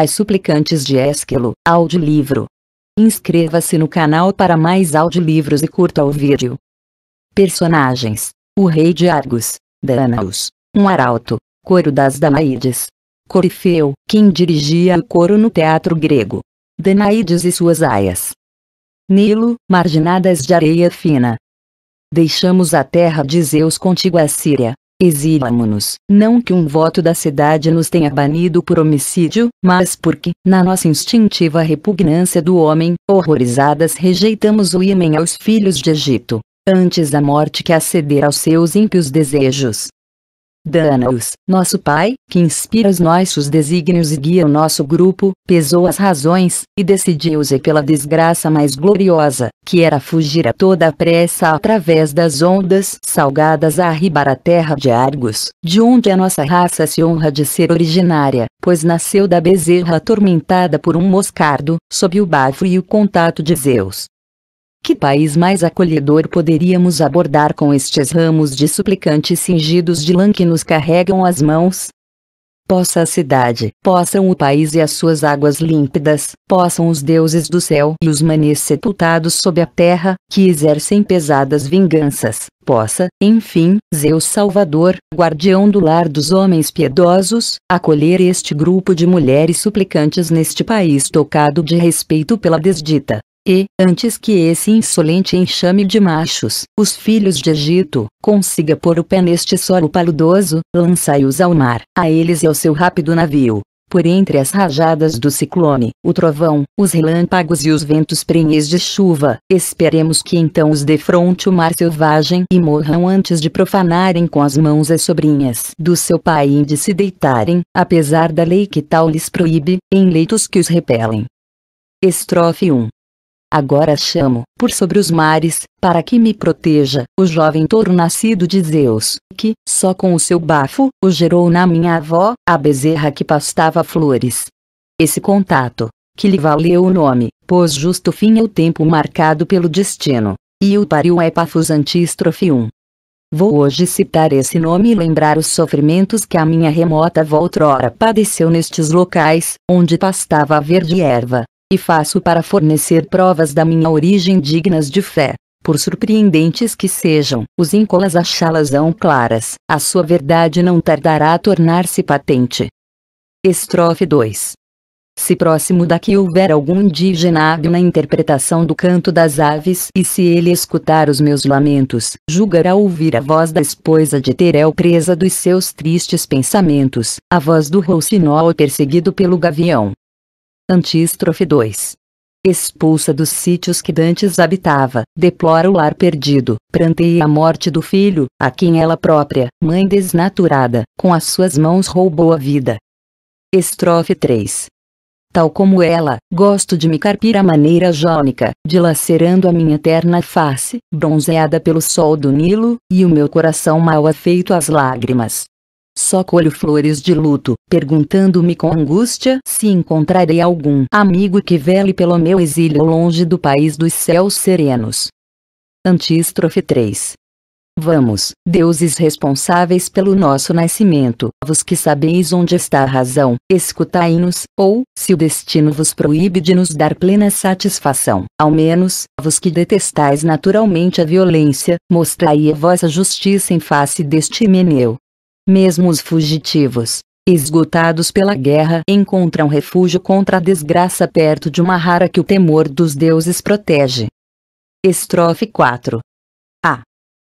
As Suplicantes de Esquilo, audiolivro. Inscreva-se no canal para mais audiolivros e curta o vídeo. Personagens: O Rei de Argos, Danaus, um arauto, coro das Danaides. Corifeu, quem dirigia o coro no teatro grego. Danaides e suas aias. Nilo, marginadas de areia fina. Deixamos a terra de Zeus contigo à Síria, Exilamo-nos, não que um voto da cidade nos tenha banido por homicídio, mas porque, na nossa instintiva repugnância do homem, horrorizadas rejeitamos o Iêmen aos filhos de Egito, antes da morte que aceder aos seus ímpios desejos. Dana-os, nosso Pai, que inspira os nossos desígnios e guia o nosso grupo, pesou as razões, e decidiu-se pela desgraça mais gloriosa, que era fugir a toda a pressa através das ondas salgadas a arribar a terra de Argos, de onde a nossa raça se honra de ser originária, pois nasceu da bezerra atormentada por um moscardo, sob o bafo e o contato de Zeus, que país mais acolhedor poderíamos abordar com estes ramos de suplicantes cingidos de lã que nos carregam as mãos? Possa a cidade, possam o país e as suas águas límpidas, possam os deuses do céu e os manes sepultados sob a terra, que exercem pesadas vinganças, possa, enfim, Zeus Salvador, guardião do lar dos homens piedosos, acolher este grupo de mulheres suplicantes neste país tocado de respeito pela desdita e, antes que esse insolente enxame de machos, os filhos de Egito, consiga pôr o pé neste solo paludoso, lançai-os ao mar, a eles e ao seu rápido navio. Por entre as rajadas do ciclone, o trovão, os relâmpagos e os ventos prenhes de chuva, esperemos que então os defronte o mar selvagem e morram antes de profanarem com as mãos as sobrinhas do seu pai e de se deitarem, apesar da lei que tal lhes proíbe, em leitos que os repelem. Estrofe 1 Agora chamo, por sobre os mares, para que me proteja, o jovem touro nascido de Zeus, que, só com o seu bafo, o gerou na minha avó, a bezerra que pastava flores. Esse contato, que lhe valeu o nome, pôs justo fim ao tempo marcado pelo destino, e o pariu Epafus antístrofe 1. Vou hoje citar esse nome e lembrar os sofrimentos que a minha remota avó outrora padeceu nestes locais, onde pastava a verde erva, e faço para fornecer provas da minha origem dignas de fé. Por surpreendentes que sejam, os íncolas achá-las ão claras, a sua verdade não tardará a tornar-se patente. Estrofe 2 se próximo daqui houver algum indígena hábil na interpretação do canto das aves e se ele escutar os meus lamentos, julgará ouvir a voz da esposa de Terel presa dos seus tristes pensamentos, a voz do roucinol perseguido pelo gavião, Antístrofe 2. Expulsa dos sítios que dantes habitava, deplora o lar perdido, pranteia a morte do filho, a quem ela própria, mãe desnaturada, com as suas mãos roubou a vida. Estrofe 3. Tal como ela, gosto de me carpir à maneira jônica, dilacerando a minha terna face, bronzeada pelo sol do Nilo, e o meu coração mal afeito às lágrimas, só colho flores de luto, perguntando-me com angústia se encontrarei algum amigo que vele pelo meu exílio longe do país dos céus serenos. Antístrofe 3 Vamos, deuses responsáveis pelo nosso nascimento, vos que sabeis onde está a razão, escutai-nos, ou, se o destino vos proíbe de nos dar plena satisfação, ao menos, vos que detestais naturalmente a violência, mostrai a vossa justiça em face deste meneu, mesmo os fugitivos, esgotados pela guerra, encontram refúgio contra a desgraça perto de uma rara que o temor dos deuses protege. Estrofe 4. A.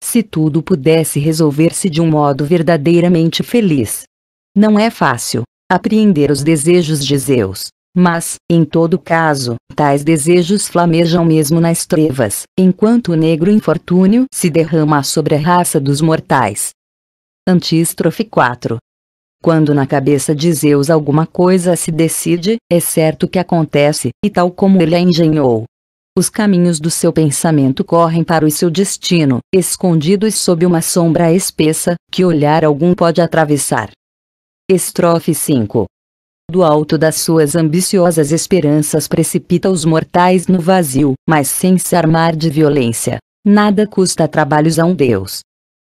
Se tudo pudesse resolver-se de um modo verdadeiramente feliz. Não é fácil apreender os desejos de Zeus, mas, em todo caso, tais desejos flamejam mesmo nas trevas, enquanto o negro infortúnio se derrama sobre a raça dos mortais, Antístrofe 4. Quando na cabeça de Zeus alguma coisa se decide, é certo que acontece, e tal como ele a engenhou. Os caminhos do seu pensamento correm para o seu destino, escondidos sob uma sombra espessa, que olhar algum pode atravessar. Estrofe 5. Do alto das suas ambiciosas esperanças precipita os mortais no vazio, mas sem se armar de violência. Nada custa trabalhos a um Deus,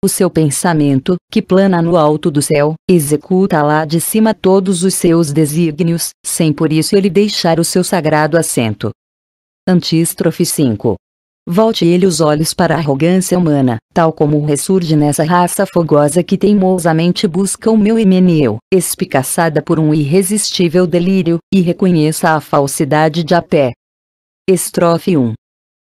o seu pensamento, que plana no alto do céu, executa lá de cima todos os seus desígnios, sem por isso ele deixar o seu sagrado assento. Antístrofe 5. Volte ele os olhos para a arrogância humana, tal como ressurge nessa raça fogosa que teimosamente busca o meu himeneu, espicaçada por um irresistível delírio, e reconheça a falsidade de a pé. Estrofe 1.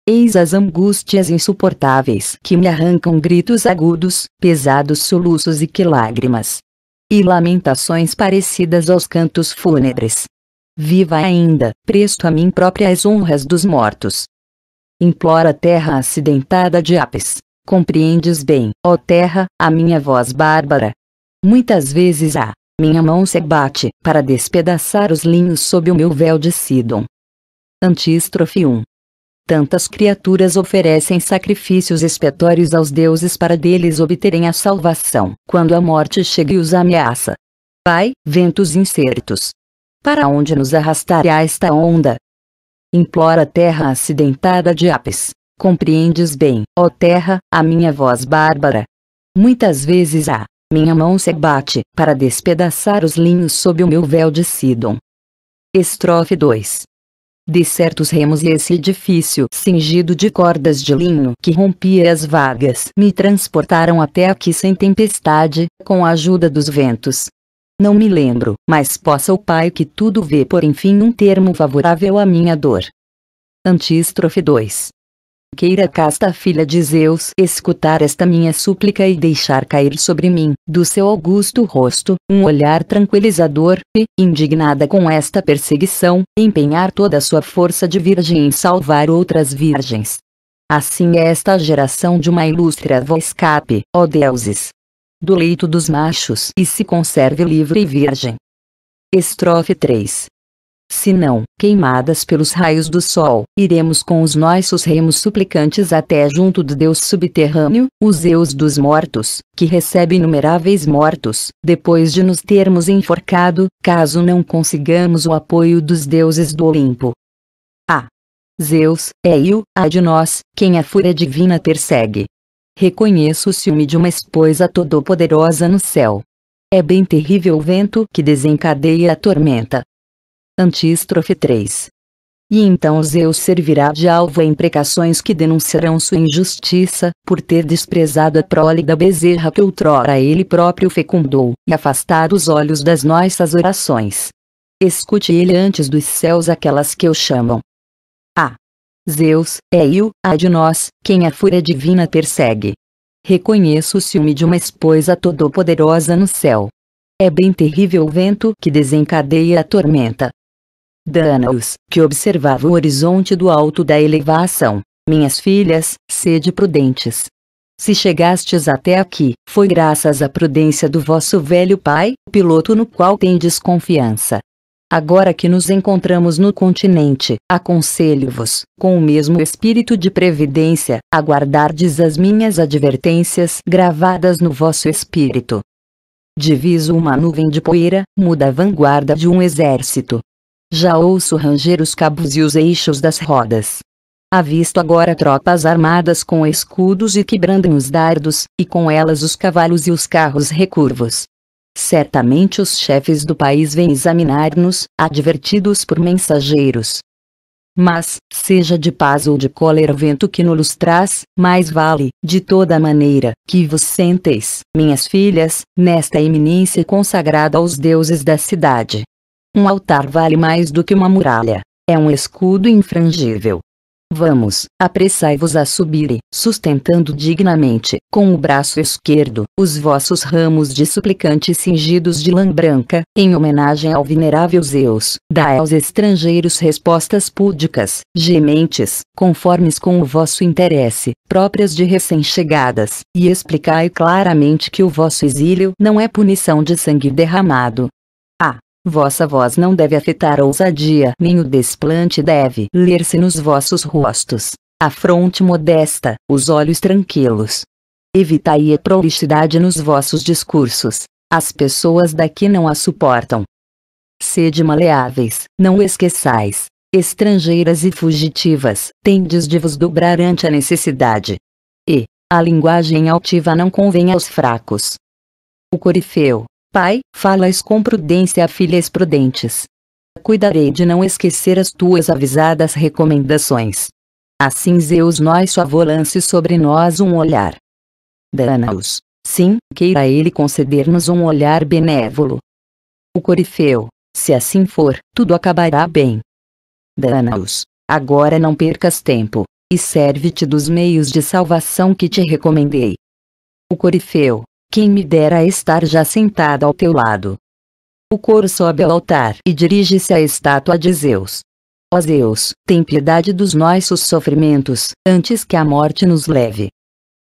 Eis as angústias insuportáveis que me arrancam gritos agudos, pesados soluços e que lágrimas. E lamentações parecidas aos cantos fúnebres. Viva ainda, presto a mim própria as honras dos mortos. Implora a terra acidentada de Apes. Compreendes bem, ó terra, a minha voz bárbara. Muitas vezes a minha mão se bate para despedaçar os linhos sob o meu véu de Sidon. Antístrofe 1 Tantas criaturas oferecem sacrifícios expiatórios aos deuses para deles obterem a salvação, quando a morte chega e os ameaça. Pai, ventos incertos. Para onde nos arrastará esta onda? Implora a terra acidentada de Apis, Compreendes bem, ó terra, a minha voz bárbara. Muitas vezes a minha mão se abate, para despedaçar os linhos sob o meu véu de Sidon. Estrofe 2 de certos remos e esse edifício cingido de cordas de linho que rompia as vagas me transportaram até aqui sem tempestade, com a ajuda dos ventos. Não me lembro, mas possa o Pai que tudo vê por enfim um termo favorável à minha dor. Antístrofe 2 queira casta filha de Zeus escutar esta minha súplica e deixar cair sobre mim, do seu augusto rosto, um olhar tranquilizador, e, indignada com esta perseguição, empenhar toda a sua força de virgem em salvar outras virgens. Assim é esta geração de uma ilustre avó escape, ó deuses, do leito dos machos e se conserve livre e virgem. Estrofe 3 se não, queimadas pelos raios do sol, iremos com os nossos remos suplicantes até junto do Deus subterrâneo, o Zeus dos mortos, que recebe inumeráveis mortos, depois de nos termos enforcado, caso não consigamos o apoio dos deuses do Olimpo. A. Ah. Zeus, é eu, há de nós, quem a fúria divina persegue. Reconheço o ciúme de uma esposa todopoderosa no céu. É bem terrível o vento que desencadeia a tormenta, Antístrofe 3. E então Zeus servirá de alvo a imprecações que denunciarão sua injustiça, por ter desprezado a prole da bezerra que outrora ele próprio fecundou, e afastar os olhos das nossas orações. Escute ele antes dos céus aquelas que o chamam. A. Zeus, é eu, a de nós, quem a fúria divina persegue. Reconheço o ciúme de uma esposa todopoderosa no céu. É bem terrível o vento que desencadeia a tormenta, Danaus, que observava o horizonte do alto da elevação. Minhas filhas, sede prudentes. Se chegastes até aqui, foi graças à prudência do vosso velho pai, piloto no qual tendes confiança. Agora que nos encontramos no continente, aconselho-vos, com o mesmo espírito de previdência, aguardardes as minhas advertências gravadas no vosso espírito. Diviso uma nuvem de poeira, muda a vanguarda de um exército. Já ouço ranger os cabos e os eixos das rodas. Avisto agora tropas armadas com escudos e quebrando os dardos, e com elas os cavalos e os carros recurvos. Certamente os chefes do país vêm examinar-nos, advertidos por mensageiros. Mas, seja de paz ou de cólera o vento que nos traz, mais vale, de toda maneira, que vos senteis, minhas filhas, nesta eminência consagrada aos deuses da cidade, um altar vale mais do que uma muralha. É um escudo infrangível. Vamos, apressai-vos a subir e, sustentando dignamente, com o braço esquerdo, os vossos ramos de suplicante cingidos de lã branca, em homenagem ao venerável Zeus, dai aos estrangeiros respostas púdicas, gementes, conformes com o vosso interesse, próprias de recém-chegadas, e explicai claramente que o vosso exílio não é punição de sangue derramado, Vossa voz não deve afetar a ousadia, nem o desplante deve ler-se nos vossos rostos. A fronte modesta, os olhos tranquilos. Evitai a prolixidade nos vossos discursos. As pessoas daqui não a suportam. Sede maleáveis, não esqueçais. Estrangeiras e fugitivas, tendes de vos dobrar ante a necessidade. E, a linguagem altiva não convém aos fracos. O corifeu, Pai, falas com prudência a filhas prudentes. Cuidarei de não esquecer as tuas avisadas recomendações. Assim Zeus nós suavou lance sobre nós um olhar. Dana-os, sim, queira ele conceder-nos um olhar benévolo. O Corifeu, se assim for, tudo acabará bem. Dana-os, agora não percas tempo, e serve-te dos meios de salvação que te recomendei. O Corifeu, quem me dera estar já sentada ao teu lado. O coro sobe ao altar e dirige-se à estátua de Zeus. Ó Zeus, tem piedade dos nossos sofrimentos, antes que a morte nos leve.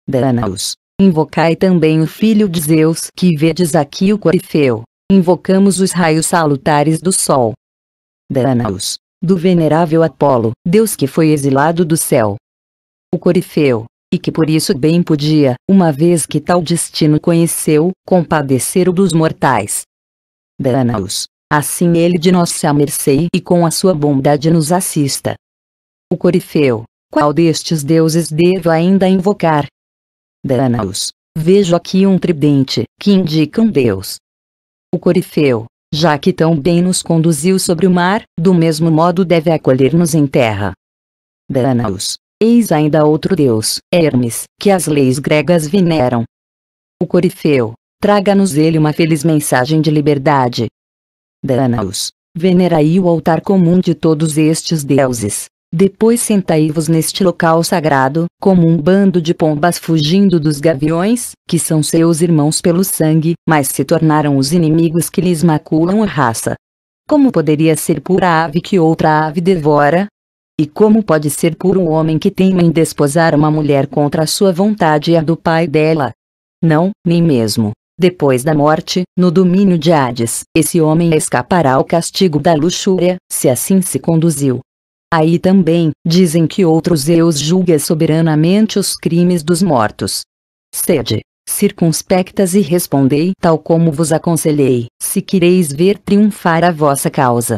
Danaos, Invocai também o filho de Zeus que vedes aqui o Corifeu. Invocamos os raios salutares do sol. Danaos, Do venerável Apolo, Deus que foi exilado do céu. O Corifeu, e que por isso bem podia, uma vez que tal destino conheceu, compadecer o dos mortais. Dana-os. Assim ele de nossa mercê e com a sua bondade nos assista. O Corifeu, qual destes deuses devo ainda invocar? Dana-os. Vejo aqui um tridente, que indica um deus. O Corifeu, já que tão bem nos conduziu sobre o mar, do mesmo modo deve acolher-nos em terra. Dana-os Eis ainda outro deus, Hermes, que as leis gregas vineram O Corifeu, traga-nos ele uma feliz mensagem de liberdade. Dana-os, venerai o altar comum de todos estes deuses. Depois sentai-vos neste local sagrado, como um bando de pombas fugindo dos gaviões, que são seus irmãos pelo sangue, mas se tornaram os inimigos que lhes maculam a raça. Como poderia ser pura ave que outra ave devora, e como pode ser puro um homem que teima em desposar uma mulher contra a sua vontade e a do pai dela? Não, nem mesmo. Depois da morte, no domínio de Hades, esse homem escapará ao castigo da luxúria, se assim se conduziu. Aí também, dizem que outros Zeus julga soberanamente os crimes dos mortos. Sede, circunspectas e respondei tal como vos aconselhei, se quereis ver triunfar a vossa causa.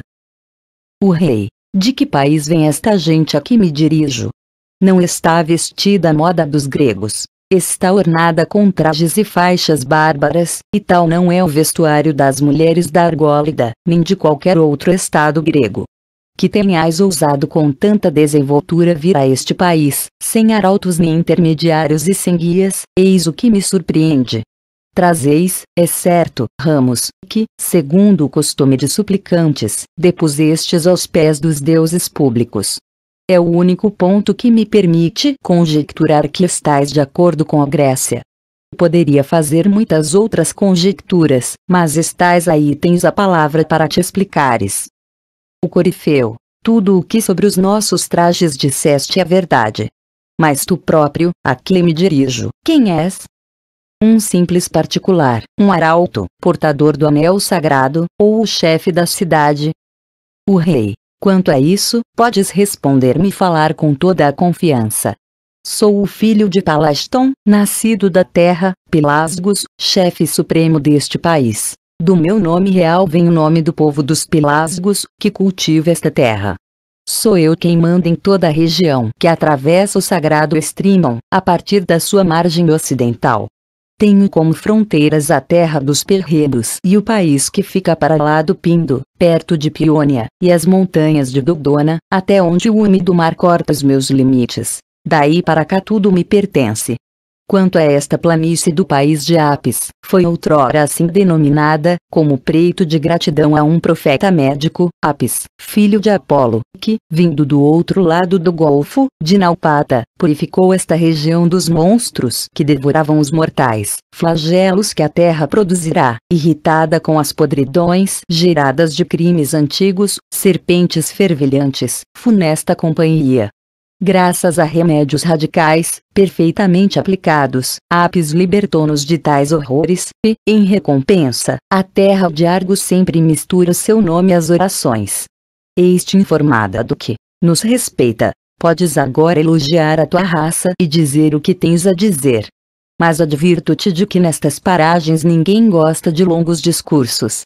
O rei, de que país vem esta gente a que me dirijo? Não está vestida à moda dos gregos, está ornada com trajes e faixas bárbaras, e tal não é o vestuário das mulheres da Argólida, nem de qualquer outro estado grego. Que tenhais ousado com tanta desenvoltura vir a este país, sem arautos nem intermediários e sem guias, eis o que me surpreende trazeis, é certo, ramos, que, segundo o costume de suplicantes, depusestes aos pés dos deuses públicos. É o único ponto que me permite conjecturar que estais de acordo com a Grécia. Poderia fazer muitas outras conjecturas, mas estais aí tens a palavra para te explicares. O Corifeu, tudo o que sobre os nossos trajes disseste é verdade. Mas tu próprio, a quem me dirijo, quem és? um simples particular, um arauto, portador do anel sagrado, ou o chefe da cidade. O rei, quanto a isso, podes responder-me e falar com toda a confiança. Sou o filho de Palaston, nascido da terra, Pilasgos, chefe supremo deste país. Do meu nome real vem o nome do povo dos Pilasgos, que cultiva esta terra. Sou eu quem manda em toda a região que atravessa o sagrado Estrimon, a partir da sua margem ocidental, tenho como fronteiras a terra dos perredos e o país que fica para lá do Pindo, perto de Piônia, e as montanhas de Dodona, até onde o úmido mar corta os meus limites. Daí para cá tudo me pertence, Quanto a esta planície do país de Apis, foi outrora assim denominada, como preito de gratidão a um profeta médico, Apis, filho de Apolo, que, vindo do outro lado do Golfo, de Naupata, purificou esta região dos monstros que devoravam os mortais, flagelos que a terra produzirá, irritada com as podridões geradas de crimes antigos, serpentes fervilhantes, funesta companhia, graças a remédios radicais, perfeitamente aplicados, Apis libertou-nos de tais horrores, e, em recompensa, a terra de Argo sempre mistura seu nome às orações. Eis-te informada do que nos respeita. Podes agora elogiar a tua raça e dizer o que tens a dizer. Mas advirto-te de que nestas paragens ninguém gosta de longos discursos.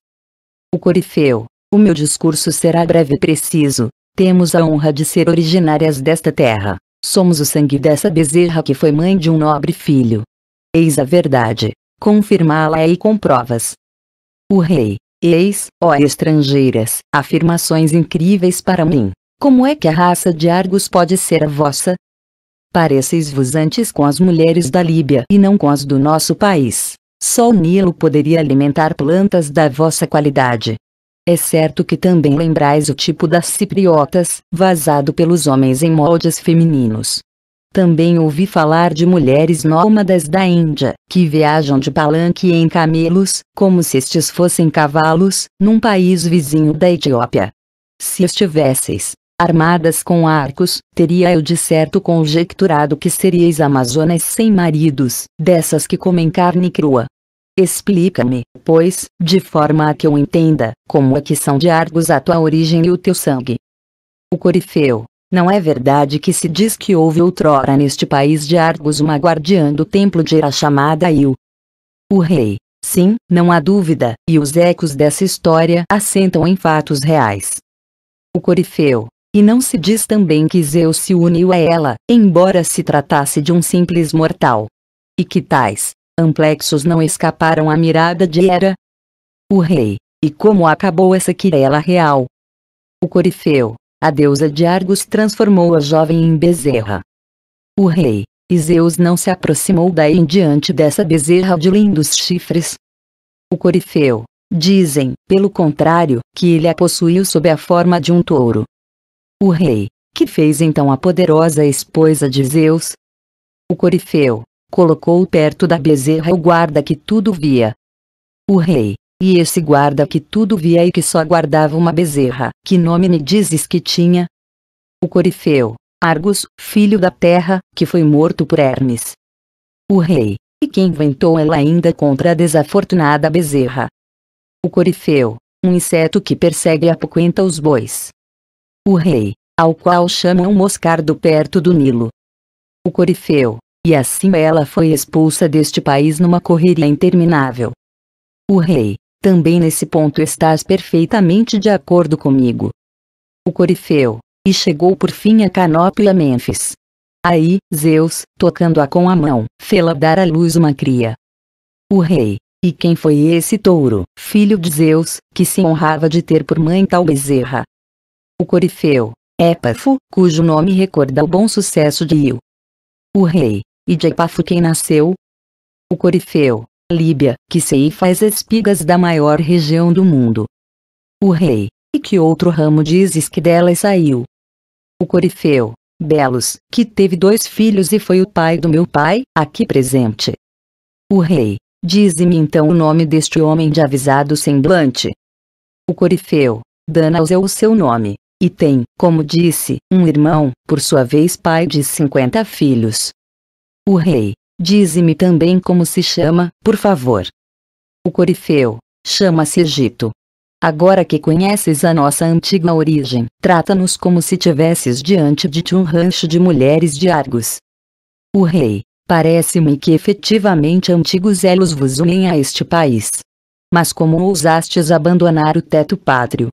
O Corifeu, o meu discurso será breve e preciso, temos a honra de ser originárias desta terra. Somos o sangue dessa bezerra que foi mãe de um nobre filho. Eis a verdade. Confirmá-la e com provas. O rei, eis, ó estrangeiras, afirmações incríveis para mim. Como é que a raça de Argos pode ser a vossa? Pareceis-vos antes com as mulheres da Líbia e não com as do nosso país. Só o Nilo poderia alimentar plantas da vossa qualidade. É certo que também lembrais o tipo das cipriotas, vazado pelos homens em moldes femininos. Também ouvi falar de mulheres nômades da Índia, que viajam de palanque em camelos, como se estes fossem cavalos, num país vizinho da Etiópia. Se estivesseis armadas com arcos, teria eu de certo conjecturado que seríeis amazonas sem maridos, dessas que comem carne crua, Explica-me, pois, de forma a que eu entenda, como é que são de Argos a tua origem e o teu sangue. O Corifeu. Não é verdade que se diz que houve outrora neste país de Argos uma guardiã do templo de ira chamada Il. O rei. Sim, não há dúvida, e os ecos dessa história assentam em fatos reais. O Corifeu. E não se diz também que Zeus se uniu a ela, embora se tratasse de um simples mortal. E que tais, Amplexos não escaparam à mirada de Hera. O rei, e como acabou essa querela real? O Corifeu, a deusa de Argos transformou a jovem em bezerra. O rei, e Zeus não se aproximou daí em diante dessa bezerra de lindos chifres. O Corifeu, dizem, pelo contrário, que ele a possuiu sob a forma de um touro. O rei, que fez então a poderosa esposa de Zeus? O Corifeu, colocou perto da bezerra o guarda que tudo via. O rei, e esse guarda que tudo via e que só guardava uma bezerra, que nome me dizes que tinha? O Corifeu, Argos, filho da terra, que foi morto por Hermes. O rei, e quem inventou ela ainda contra a desafortunada bezerra. O Corifeu, um inseto que persegue e apoquenta os bois. O rei, ao qual chamam moscardo perto do Nilo. O Corifeu, e assim ela foi expulsa deste país numa correria interminável. O rei, também nesse ponto estás perfeitamente de acordo comigo. O corifeu, e chegou por fim a canópila Mênfis. Aí, Zeus, tocando-a com a mão, fê-la dar à luz uma cria. O rei, e quem foi esse touro, filho de Zeus, que se honrava de ter por mãe tal bezerra? O corifeu, Épafo, cujo nome recorda o bom sucesso de Io. O rei, e de Epafo quem nasceu? O Corifeu, Líbia, que ceifa as espigas da maior região do mundo. O rei, e que outro ramo dizes que delas saiu? O Corifeu, Belos, que teve dois filhos e foi o pai do meu pai, aqui presente. O rei, dize-me então o nome deste homem de avisado semblante. O Corifeu, Danaus é o seu nome, e tem, como disse, um irmão, por sua vez pai de cinquenta filhos. O rei, dize-me também como se chama, por favor. O corifeu, chama-se Egito. Agora que conheces a nossa antiga origem, trata-nos como se tivesses diante de ti um rancho de mulheres de Argos. O rei, parece-me que efetivamente antigos elos vos unem a este país. Mas como ousastes abandonar o teto pátrio?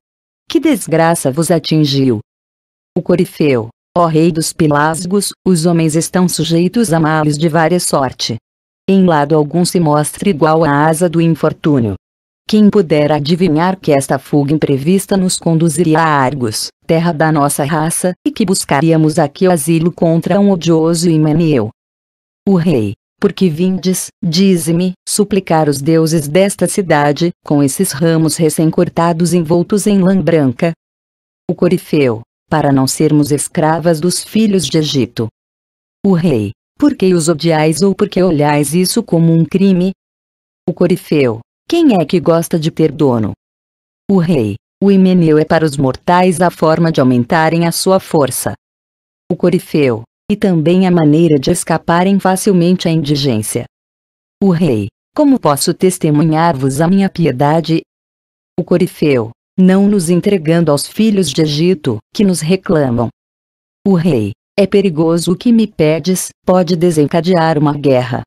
Que desgraça vos atingiu? O Corifeu, Ó rei dos Pelasgos, os homens estão sujeitos a males de vária sorte. Em lado algum se mostra igual à asa do infortúnio. Quem pudera adivinhar que esta fuga imprevista nos conduziria a Argos, terra da nossa raça, e que buscaríamos aqui o asilo contra um odioso Himeneu? O rei, porque vindes, dize-me, suplicar os deuses desta cidade, com esses ramos recém-cortados envoltos em lã branca? O Corifeu, para não sermos escravas dos filhos de Egito. O rei, por que os odiais ou por que olhais isso como um crime? O corifeu, quem é que gosta de ter dono? O rei, o himeneu é para os mortais a forma de aumentarem a sua força. O corifeu, e também a maneira de escaparem facilmente à indigência. O rei, como posso testemunhar-vos a minha piedade? O corifeu, não nos entregando aos filhos de Egito, que nos reclamam. O rei, é perigoso o que me pedes, pode desencadear uma guerra.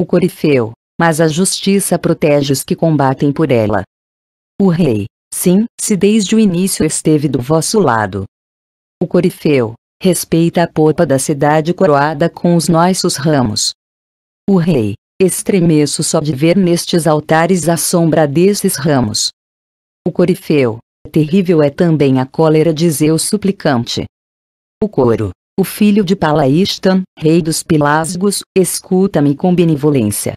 O corifeu, mas a justiça protege os que combatem por ela. O rei, sim, se desde o início esteve do vosso lado. O corifeu, respeita a popa da cidade coroada com os nossos ramos. O rei, estremeço só de ver nestes altares a sombra desses ramos. O corifeu. É terrível é também a cólera de Zeus suplicante. O coro. O filho de Palaístan, rei dos Pilásgos, escuta-me com benevolência.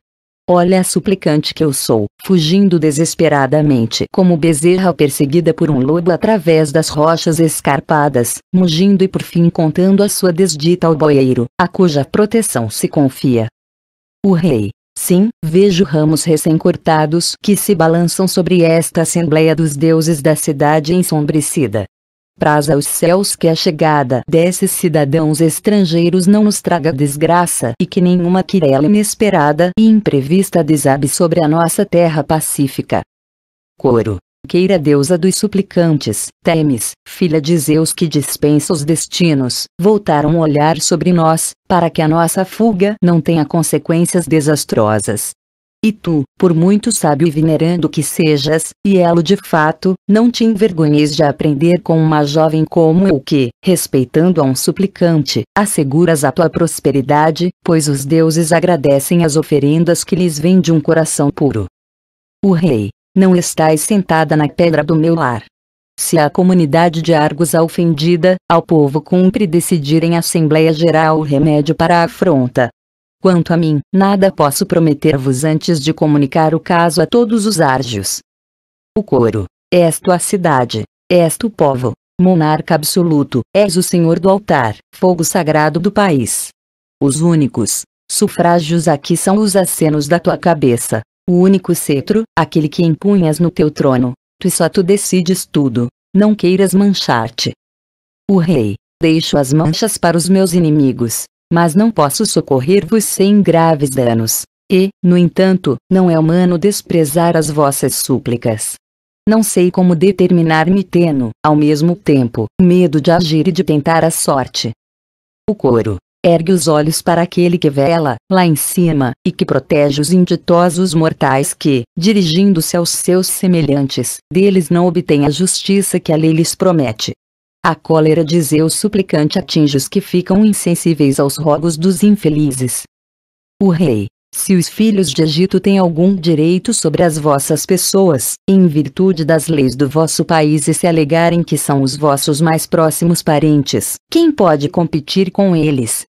Olha a suplicante que eu sou, fugindo desesperadamente como bezerra perseguida por um lobo através das rochas escarpadas, mugindo e por fim contando a sua desdita ao boeiro, a cuja proteção se confia. O rei, sim vejo ramos recém-cortados que se balançam sobre esta assembleia dos deuses da cidade ensombrecida. Praza aos céus que a chegada desses cidadãos estrangeiros não nos traga desgraça e que nenhuma quirela inesperada e imprevista desabe sobre a nossa terra pacífica. Coro queira deusa dos suplicantes, Temis, filha de Zeus que dispensa os destinos, voltar um olhar sobre nós, para que a nossa fuga não tenha consequências desastrosas. E tu, por muito sábio e venerando que sejas, e elo de fato, não te envergonhes de aprender com uma jovem como eu que, respeitando a um suplicante, asseguras a tua prosperidade, pois os deuses agradecem as oferendas que lhes vêm de um coração puro. O rei, não estais sentada na pedra do meu lar. Se a comunidade de Argos a ofendida, ao povo cumpre decidir em Assembleia Geral o remédio para a afronta. Quanto a mim, nada posso prometer-vos antes de comunicar o caso a todos os Argios. O coro. És tua cidade, és tu povo, monarca absoluto, és o senhor do altar, fogo sagrado do país. Os únicos, sufrágios aqui são os acenos da tua cabeça, o único cetro, aquele que empunhas no teu trono. Tu só tu decides tudo, não queiras manchar-te. O rei, deixo as manchas para os meus inimigos, mas não posso socorrer-vos sem graves danos. E, no entanto, não é humano desprezar as vossas súplicas. Não sei como determinar-me teno, ao mesmo tempo, medo de agir e de tentar a sorte. O coro. Ergue os olhos para aquele que vela, lá em cima, e que protege os inditosos mortais que, dirigindo-se aos seus semelhantes, deles não obtêm a justiça que a lei lhes promete. A cólera de Zeus suplicante atinge os que ficam insensíveis aos rogos dos infelizes. O rei, se os filhos de Egito têm algum direito sobre as vossas pessoas, em virtude das leis do vosso país e se alegarem que são os vossos mais próximos parentes, quem pode competir com eles?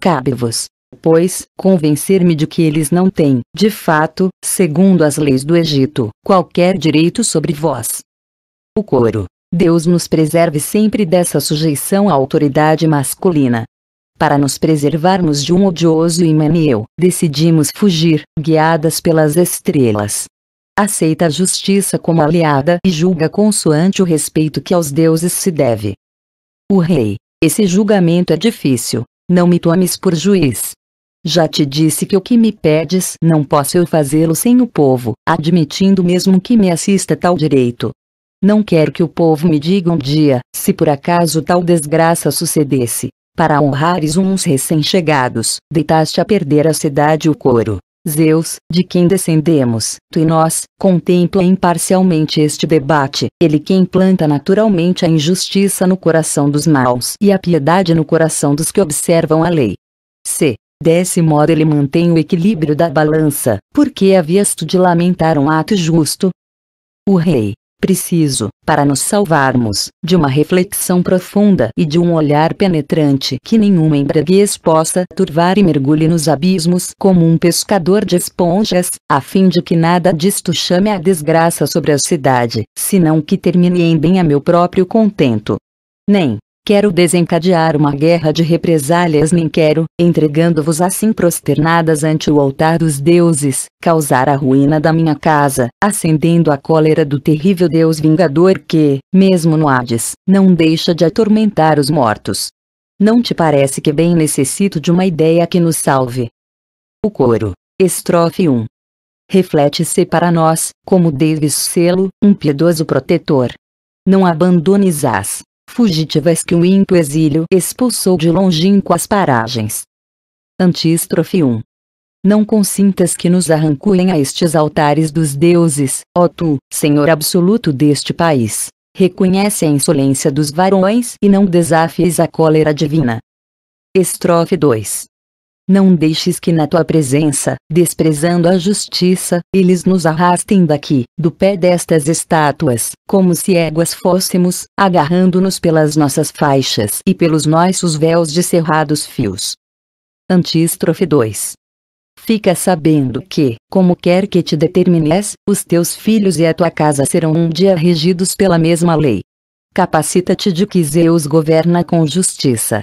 Cabe-vos, pois, convencer-me de que eles não têm, de fato, segundo as leis do Egito, qualquer direito sobre vós. O coro. Deus nos preserve sempre dessa sujeição à autoridade masculina para nos preservarmos de um odioso Imaneu, decidimos fugir, guiadas pelas estrelas. Aceita a justiça como aliada e julga consoante o respeito que aos deuses se deve. O rei, esse julgamento é difícil, não me tomes por juiz. Já te disse que o que me pedes não posso eu fazê-lo sem o povo, admitindo mesmo que me assista tal direito. Não quero que o povo me diga um dia, se por acaso tal desgraça sucedesse, para honrares uns recém-chegados, deitaste a perder a cidade o coro. Zeus, de quem descendemos, tu e nós, contempla imparcialmente este debate, ele que implanta naturalmente a injustiça no coração dos maus e a piedade no coração dos que observam a lei. C. Desse modo ele mantém o equilíbrio da balança, porque havias tu de lamentar um ato justo? O rei, preciso, para nos salvarmos, de uma reflexão profunda e de um olhar penetrante que nenhuma embriaguez possa turvar e mergulhe nos abismos como um pescador de esponjas, a fim de que nada disto chame a desgraça sobre a cidade, senão que termine em bem a meu próprio contento. Nem, Quero desencadear uma guerra de represálias nem quero, entregando-vos assim prosternadas ante o altar dos deuses, causar a ruína da minha casa, acendendo a cólera do terrível Deus vingador que, mesmo no Hades, não deixa de atormentar os mortos. Não te parece que bem necessito de uma ideia que nos salve? O coro. Estrofe 1. Reflete-se para nós, como deves sê um piedoso protetor. Não abandones as fugitivas que o ímpio exílio expulsou de longínquas paragens. Antístrofe 1 não consintas que nos arrancuem a estes altares dos deuses, ó tu, Senhor absoluto deste país. Reconhece a insolência dos varões e não desafies a cólera divina. Estrofe 2 não deixes que na tua presença, desprezando a justiça, eles nos arrastem daqui, do pé destas estátuas, como se éguas fôssemos, agarrando-nos pelas nossas faixas e pelos nossos véus de cerrados fios. Antístrofe 2 Fica sabendo que, como quer que te determines, os teus filhos e a tua casa serão um dia regidos pela mesma lei. Capacita-te de que Zeus governa com justiça.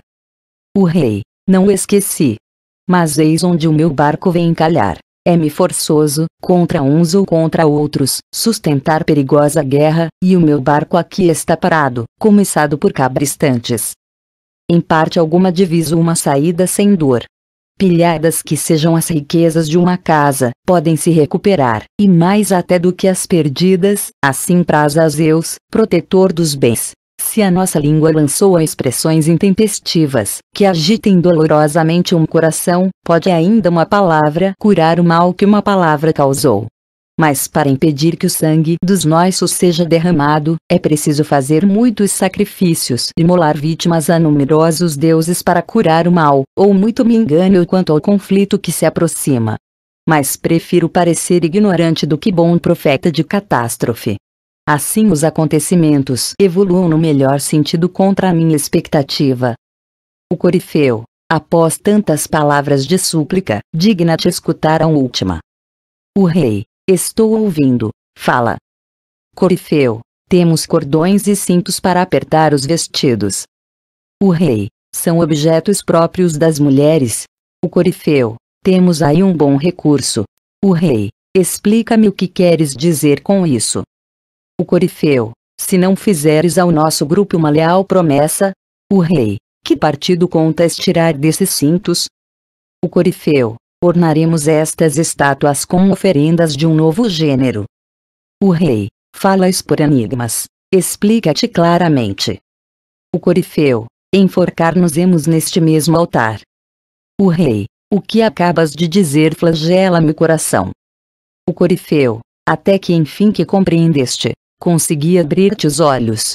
O rei, não esqueci, mas eis onde o meu barco vem encalhar. É-me forçoso, contra uns ou contra outros, sustentar perigosa guerra, e o meu barco aqui está parado, começado por cabristantes. Em parte alguma diviso uma saída sem dor, pilhadas que sejam as riquezas de uma casa, podem se recuperar, e mais até do que as perdidas, assim praza a Zeus, protetor dos bens se a nossa língua lançou expressões intempestivas, que agitem dolorosamente um coração, pode ainda uma palavra curar o mal que uma palavra causou. Mas para impedir que o sangue dos nossos seja derramado, é preciso fazer muitos sacrifícios e molar vítimas a numerosos deuses para curar o mal, ou muito me engano quanto ao conflito que se aproxima mas prefiro parecer ignorante do que bom profeta de catástrofe. Assim os acontecimentos evoluam no melhor sentido contra a minha expectativa. O Corifeu, após tantas palavras de súplica, digna-te escutar a última. O rei, estou ouvindo, fala. Corifeu, temos cordões e cintos para apertar os vestidos. O rei, são objetos próprios das mulheres. O Corifeu, temos aí um bom recurso. O rei, explica-me o que queres dizer com isso o Corifeu, se não fizeres ao nosso grupo uma leal promessa, o rei, que partido contas tirar desses cintos? O Corifeu, ornaremos estas estátuas com oferendas de um novo gênero. O rei, falas por enigmas, explica-te claramente. O Corifeu, enforcar-nos-emos neste mesmo altar. O rei, o que acabas de dizer flagela-me o coração. O Corifeu, até que enfim que compreendeste, Consegui abrir-te os olhos.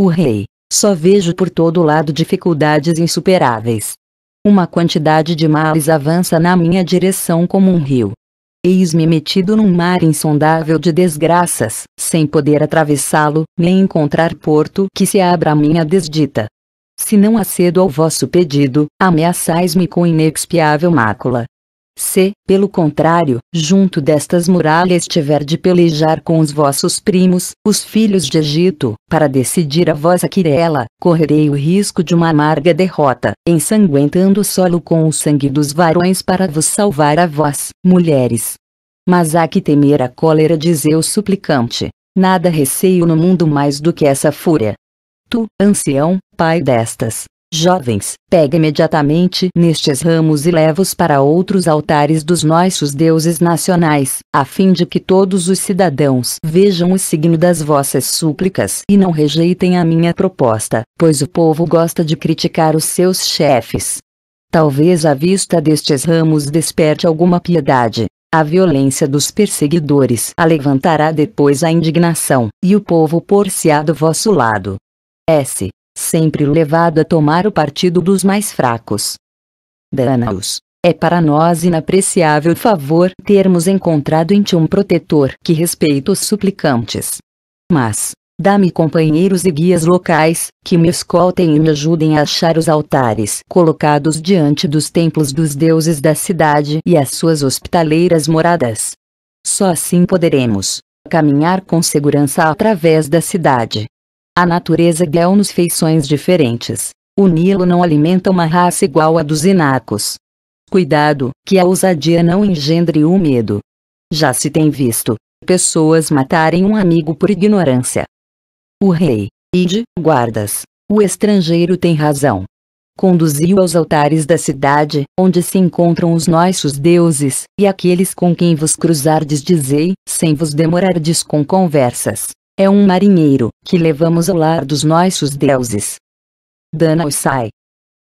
O rei, só vejo por todo lado dificuldades insuperáveis. Uma quantidade de males avança na minha direção como um rio. Eis-me metido num mar insondável de desgraças, sem poder atravessá-lo, nem encontrar porto que se abra à minha desdita. Se não acedo ao vosso pedido, ameaçais-me com inexpiável mácula, se, pelo contrário, junto destas muralhas tiver de pelejar com os vossos primos, os filhos de Egito, para decidir a vossa querela, correrei o risco de uma amarga derrota, ensanguentando o solo com o sangue dos varões para vos salvar a vós, mulheres. Mas há que temer a cólera de Zeus suplicante. Nada receio no mundo mais do que essa fúria. Tu, ancião, pai destas, Jovens, pega imediatamente nestes ramos e leva-os para outros altares dos nossos deuses nacionais, a fim de que todos os cidadãos vejam o signo das vossas súplicas e não rejeitem a minha proposta, pois o povo gosta de criticar os seus chefes. Talvez a vista destes ramos desperte alguma piedade. A violência dos perseguidores a levantará depois a indignação, e o povo por-se-á do vosso lado. S sempre levado a tomar o partido dos mais fracos. Danaus, é para nós inapreciável favor termos encontrado em ti um protetor que respeita os suplicantes. Mas, dá-me companheiros e guias locais, que me escoltem e me ajudem a achar os altares colocados diante dos templos dos deuses da cidade e as suas hospitaleiras moradas. Só assim poderemos caminhar com segurança através da cidade. A natureza deu-nos feições diferentes. O Nilo não alimenta uma raça igual à dos inacos. Cuidado, que a ousadia não engendre o medo. Já se tem visto, pessoas matarem um amigo por ignorância. O rei, ide, guardas, o estrangeiro tem razão. Conduziu aos altares da cidade, onde se encontram os nossos deuses, e aqueles com quem vos cruzardes dizei, sem vos demorardes com conversas. É um marinheiro, que levamos ao lar dos nossos deuses. Danaus sai.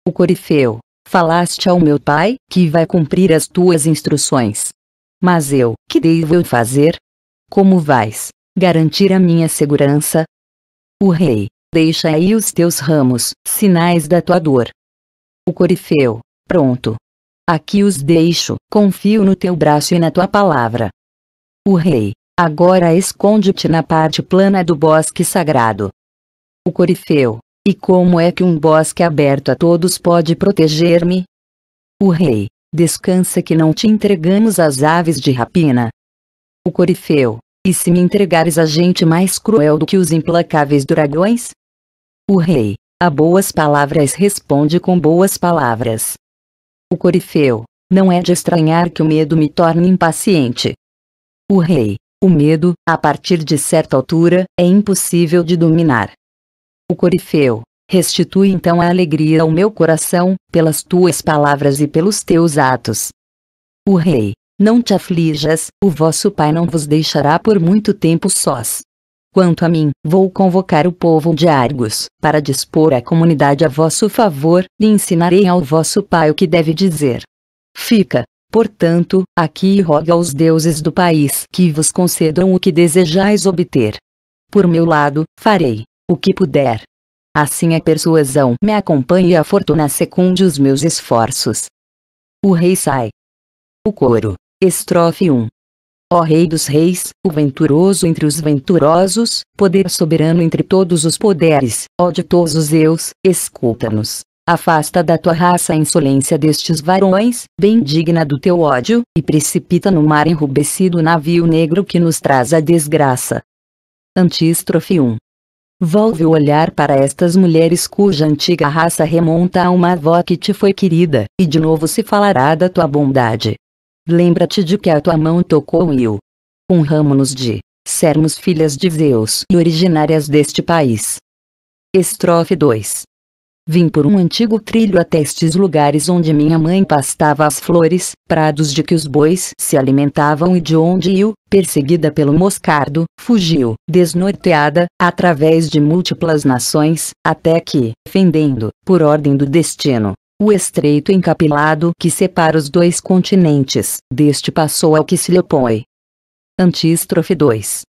O Corifeu, falaste ao meu pai, que vai cumprir as tuas instruções. Mas eu, que devo eu fazer? Como vais, garantir a minha segurança? O rei, deixa aí os teus ramos, sinais da tua dor. O Corifeu, pronto. Aqui os deixo, confio no teu braço e na tua palavra. O rei, Agora esconde-te na parte plana do bosque sagrado. O Corifeu. E como é que um bosque aberto a todos pode proteger-me? O rei. Descansa que não te entregamos às aves de rapina. O Corifeu. E se me entregares a gente mais cruel do que os implacáveis dragões? O rei. A boas palavras responde com boas palavras. O Corifeu. Não é de estranhar que o medo me torne impaciente. O rei. O medo, a partir de certa altura, é impossível de dominar. O Corifeu, restitui então a alegria ao meu coração, pelas tuas palavras e pelos teus atos. O Rei, não te aflijas, o vosso Pai não vos deixará por muito tempo sós. Quanto a mim, vou convocar o povo de Argos, para dispor a comunidade a vosso favor, e ensinarei ao vosso pai o que deve dizer. Fica, Portanto, aqui roga aos deuses do país que vos concedam o que desejais obter. Por meu lado, farei o que puder. Assim a persuasão me acompanhe e a fortuna secunde os meus esforços. O rei sai. O coro. Estrofe 1. Ó Rei dos Reis, o venturoso entre os venturosos, poder soberano entre todos os poderes, ó os Zeus, escuta-nos. Afasta da tua raça a insolência destes varões, bem digna do teu ódio, e precipita no mar enrubescido o navio negro que nos traz a desgraça. Antístrofe 1 Volve o olhar para estas mulheres cuja antiga raça remonta a uma avó que te foi querida, e de novo se falará da tua bondade. Lembra-te de que a tua mão tocou e eu. Honramo-nos de sermos filhas de Zeus e originárias deste país. Estrofe 2 Vim por um antigo trilho até estes lugares onde minha mãe pastava as flores, prados de que os bois se alimentavam e de onde eu, perseguida pelo moscardo, fugiu, desnorteada, através de múltiplas nações, até que, fendendo, por ordem do destino, o estreito encapilado que separa os dois continentes, deste passou ao que se lhe opõe. Antístrofe 2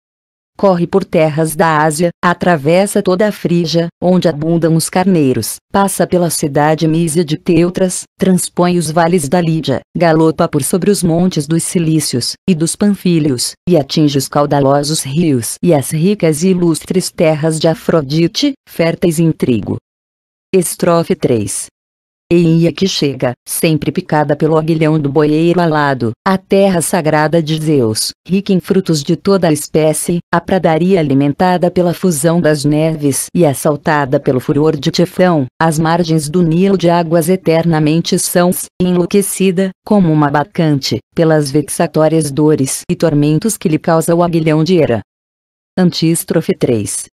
corre por terras da Ásia, atravessa toda a Frígia, onde abundam os carneiros, passa pela cidade Mísia de Teutras, transpõe os vales da Lídia, galopa por sobre os montes dos Cilícios e dos Panfílios, e atinge os caudalosos rios e as ricas e ilustres terras de Afrodite, férteis em trigo. Estrofe 3 e ia que chega, sempre picada pelo aguilhão do boeiro alado, a terra sagrada de Zeus, rica em frutos de toda a espécie, a pradaria alimentada pela fusão das neves e assaltada pelo furor de Tifão, as margens do Nilo de águas eternamente sãos, enlouquecida, como uma bacante, pelas vexatórias dores e tormentos que lhe causa o aguilhão de Era. Antístrofe 3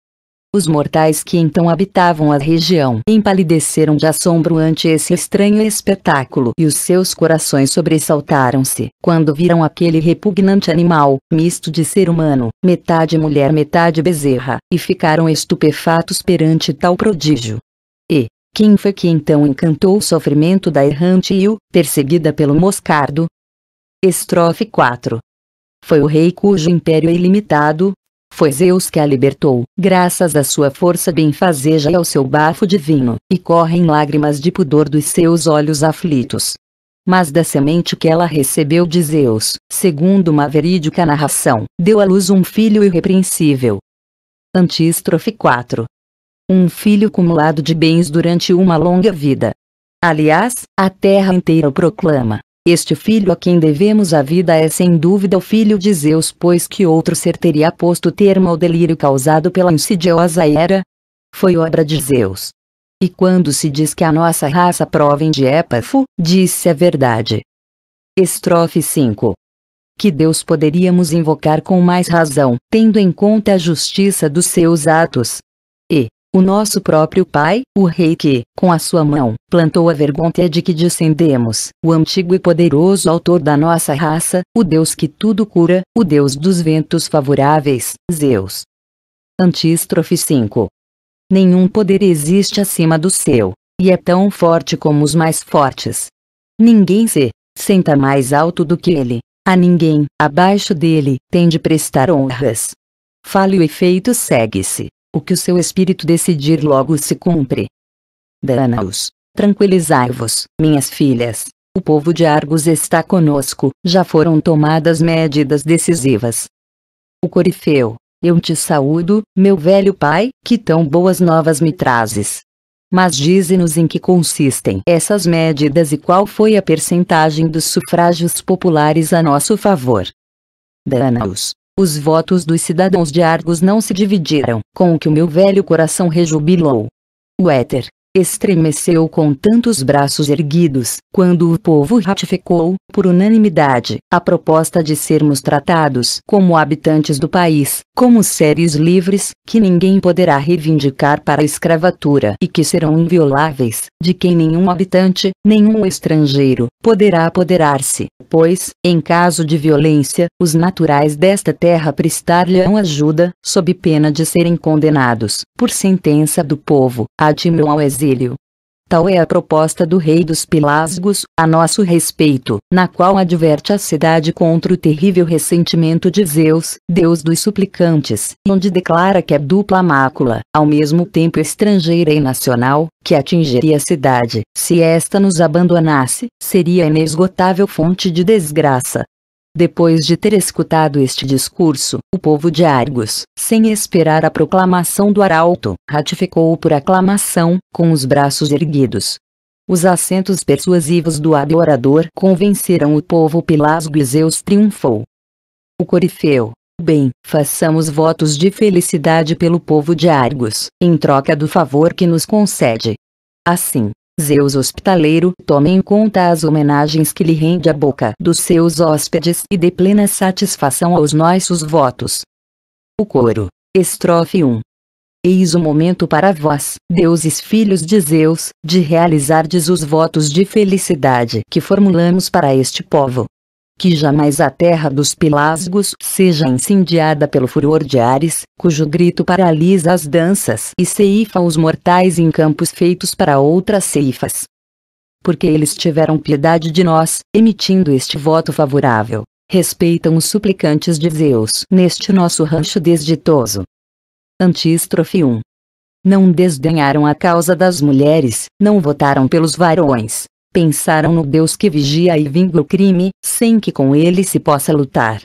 os mortais que então habitavam a região empalideceram de assombro ante esse estranho espetáculo e os seus corações sobressaltaram-se quando viram aquele repugnante animal, misto de ser humano, metade mulher, metade bezerra, e ficaram estupefatos perante tal prodígio. E, quem foi que então encantou o sofrimento da errante Il, perseguida pelo moscardo? Estrofe 4 Foi o rei cujo império é ilimitado, foi Zeus que a libertou, graças à sua força benfazeja e ao seu bafo divino, e correm lágrimas de pudor dos seus olhos aflitos. Mas da semente que ela recebeu de Zeus, segundo uma verídica narração, deu à luz um filho irrepreensível. Antístrofe 4 Um filho acumulado de bens durante uma longa vida. Aliás, a terra inteira o proclama, este filho a quem devemos a vida é sem dúvida o filho de Zeus pois que outro ser teria posto termo ao delírio causado pela insidiosa era? Foi obra de Zeus. E quando se diz que a nossa raça provém de Épafo, disse a verdade. Estrofe 5 que Deus poderíamos invocar com mais razão, tendo em conta a justiça dos seus atos, o nosso próprio pai, o rei que, com a sua mão, plantou a vergonha de que descendemos, o antigo e poderoso autor da nossa raça, o Deus que tudo cura, o Deus dos ventos favoráveis, Zeus. Antístrofe 5. Nenhum poder existe acima do seu, e é tão forte como os mais fortes. Ninguém se senta mais alto do que ele, a ninguém, abaixo dele, tem de prestar honras. Fale o efeito segue-se. O que o seu espírito decidir logo se cumpre. Danaus, tranquilizai-vos, minhas filhas. O povo de Argos está conosco, já foram tomadas medidas decisivas. O Corifeu, eu te saúdo, meu velho pai, que tão boas novas me trazes. Mas dize-nos em que consistem essas medidas e qual foi a percentagem dos sufrágios populares a nosso favor. Danaus. Os votos dos cidadãos de Argos não se dividiram com o que o meu velho coração rejubilou. O éter, estremeceu com tantos braços erguidos, quando o povo ratificou, por unanimidade, a proposta de sermos tratados como habitantes do país, como seres livres, que ninguém poderá reivindicar para a escravatura e que serão invioláveis, de quem nenhum habitante, nenhum estrangeiro, poderá apoderar-se, pois, em caso de violência, os naturais desta terra prestar-lhe-ão ajuda, sob pena de serem condenados, por sentença do povo, a ao exército exílio. Tal é a proposta do rei dos Pelasgos, a nosso respeito, na qual adverte a cidade contra o terrível ressentimento de Zeus, deus dos suplicantes, onde declara que a é dupla mácula, ao mesmo tempo estrangeira e nacional, que atingiria a cidade, se esta nos abandonasse, seria inesgotável fonte de desgraça, depois de ter escutado este discurso, o povo de Argos, sem esperar a proclamação do arauto, ratificou-o por aclamação, com os braços erguidos. Os assentos persuasivos do hábil orador convenceram o povo Pilasgo e Zeus triunfou. O corifeu. Bem, façamos votos de felicidade pelo povo de Argos, em troca do favor que nos concede. Assim, Zeus hospitaleiro tome em conta as homenagens que lhe rende a boca dos seus hóspedes e dê plena satisfação aos nossos votos. O coro. Estrofe 1. Eis o momento para vós, deuses filhos de Zeus, de realizardes os votos de felicidade que formulamos para este povo, que jamais a terra dos pilasgos seja incendiada pelo furor de Ares, cujo grito paralisa as danças e ceifa os mortais em campos feitos para outras ceifas. Porque eles tiveram piedade de nós, emitindo este voto favorável. Respeitam os suplicantes de Zeus neste nosso rancho desditoso. Antístrofe 1 Não desdenharam a causa das mulheres, não votaram pelos varões, pensaram no Deus que vigia e vinga o crime, sem que com ele se possa lutar.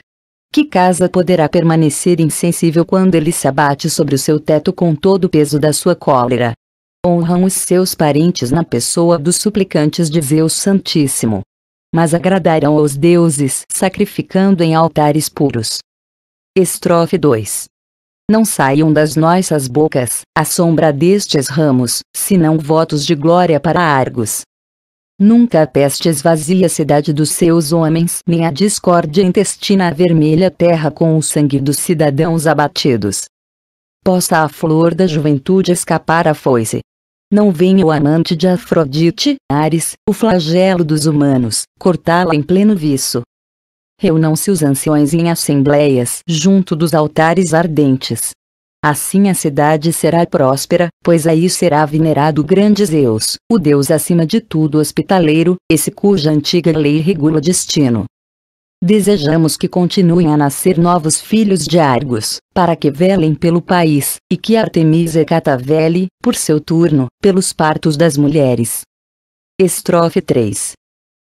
Que casa poderá permanecer insensível quando ele se abate sobre o seu teto com todo o peso da sua cólera? Honram os seus parentes na pessoa dos suplicantes de Zeus Santíssimo. Mas agradaram aos deuses sacrificando em altares puros. Estrofe 2 Não saiam das nossas bocas, a sombra destes ramos, senão votos de glória para Argos, Nunca a peste esvazia a cidade dos seus homens, nem a discórdia intestina a vermelha terra com o sangue dos cidadãos abatidos. Possa a flor da juventude escapar à foice. Não venha o amante de Afrodite, Ares, o flagelo dos humanos, cortá-la em pleno viço. Reunam-se os anciões em assembleias junto dos altares ardentes, Assim a cidade será próspera, pois aí será venerado o grande Zeus, o Deus acima de tudo hospitaleiro, esse cuja antiga lei regula o destino. Desejamos que continuem a nascer novos filhos de Argos, para que velem pelo país, e que Artemisa catavele, por seu turno, pelos partos das mulheres. Estrofe 3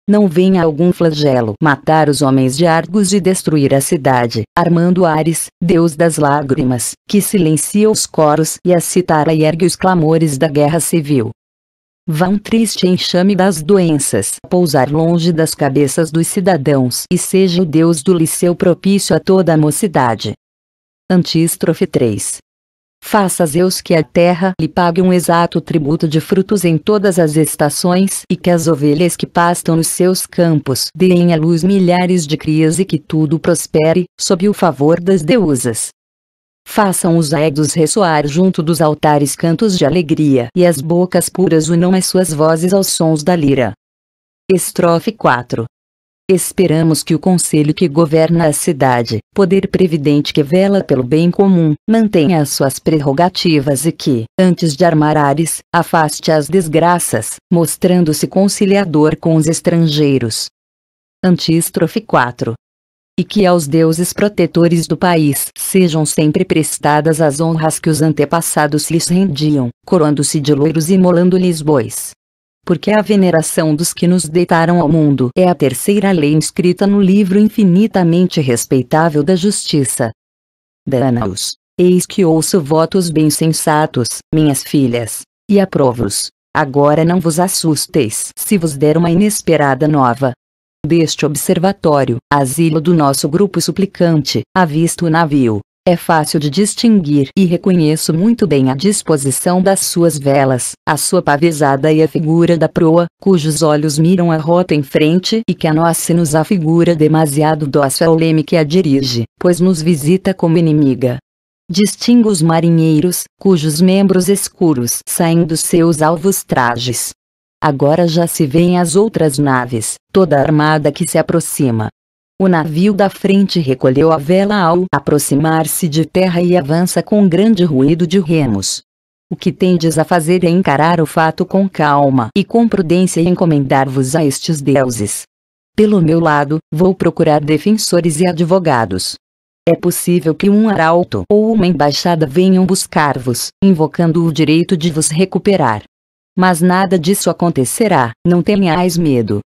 não venha algum flagelo matar os homens de Argos e destruir a cidade, armando Ares, deus das lágrimas, que silencia os coros e a citara e ergue os clamores da guerra civil. Vá um triste enxame das doenças pousar longe das cabeças dos cidadãos e seja o Deus do Liceu propício a toda a mocidade. Antístrofe 3 Faça Zeus que a terra lhe pague um exato tributo de frutos em todas as estações e que as ovelhas que pastam nos seus campos deem à luz milhares de crias e que tudo prospere, sob o favor das deusas. Façam os aedos ressoar junto dos altares cantos de alegria e as bocas puras unam as suas vozes aos sons da lira. Estrofe 4 Esperamos que o conselho que governa a cidade, poder previdente que vela pelo bem comum, mantenha as suas prerrogativas e que, antes de armar ares, afaste as desgraças, mostrando-se conciliador com os estrangeiros. Antístrofe 4 e que aos deuses protetores do país sejam sempre prestadas as honras que os antepassados lhes rendiam, coroando-se de louros e molando-lhes bois porque a veneração dos que nos deitaram ao mundo é a terceira lei inscrita no livro infinitamente respeitável da justiça. Danaus, eis que ouço votos bem sensatos, minhas filhas, e aprovo-os. Agora não vos assusteis se vos der uma inesperada nova. Deste observatório, asilo do nosso grupo suplicante, avisto o navio, é fácil de distinguir e reconheço muito bem a disposição das suas velas, a sua pavezada e a figura da proa, cujos olhos miram a rota em frente e que a nós se nos afigura demasiado dócil ao leme que a dirige, pois nos visita como inimiga. Distingo os marinheiros, cujos membros escuros saem dos seus alvos trajes. Agora já se vêem as outras naves, toda armada que se aproxima. O navio da frente recolheu a vela ao aproximar-se de terra e avança com grande ruído de remos. O que tendes a fazer é encarar o fato com calma e com prudência e encomendar-vos a estes deuses. Pelo meu lado, vou procurar defensores e advogados. É possível que um arauto ou uma embaixada venham buscar-vos, invocando o direito de vos recuperar. Mas nada disso acontecerá, não tenhais medo,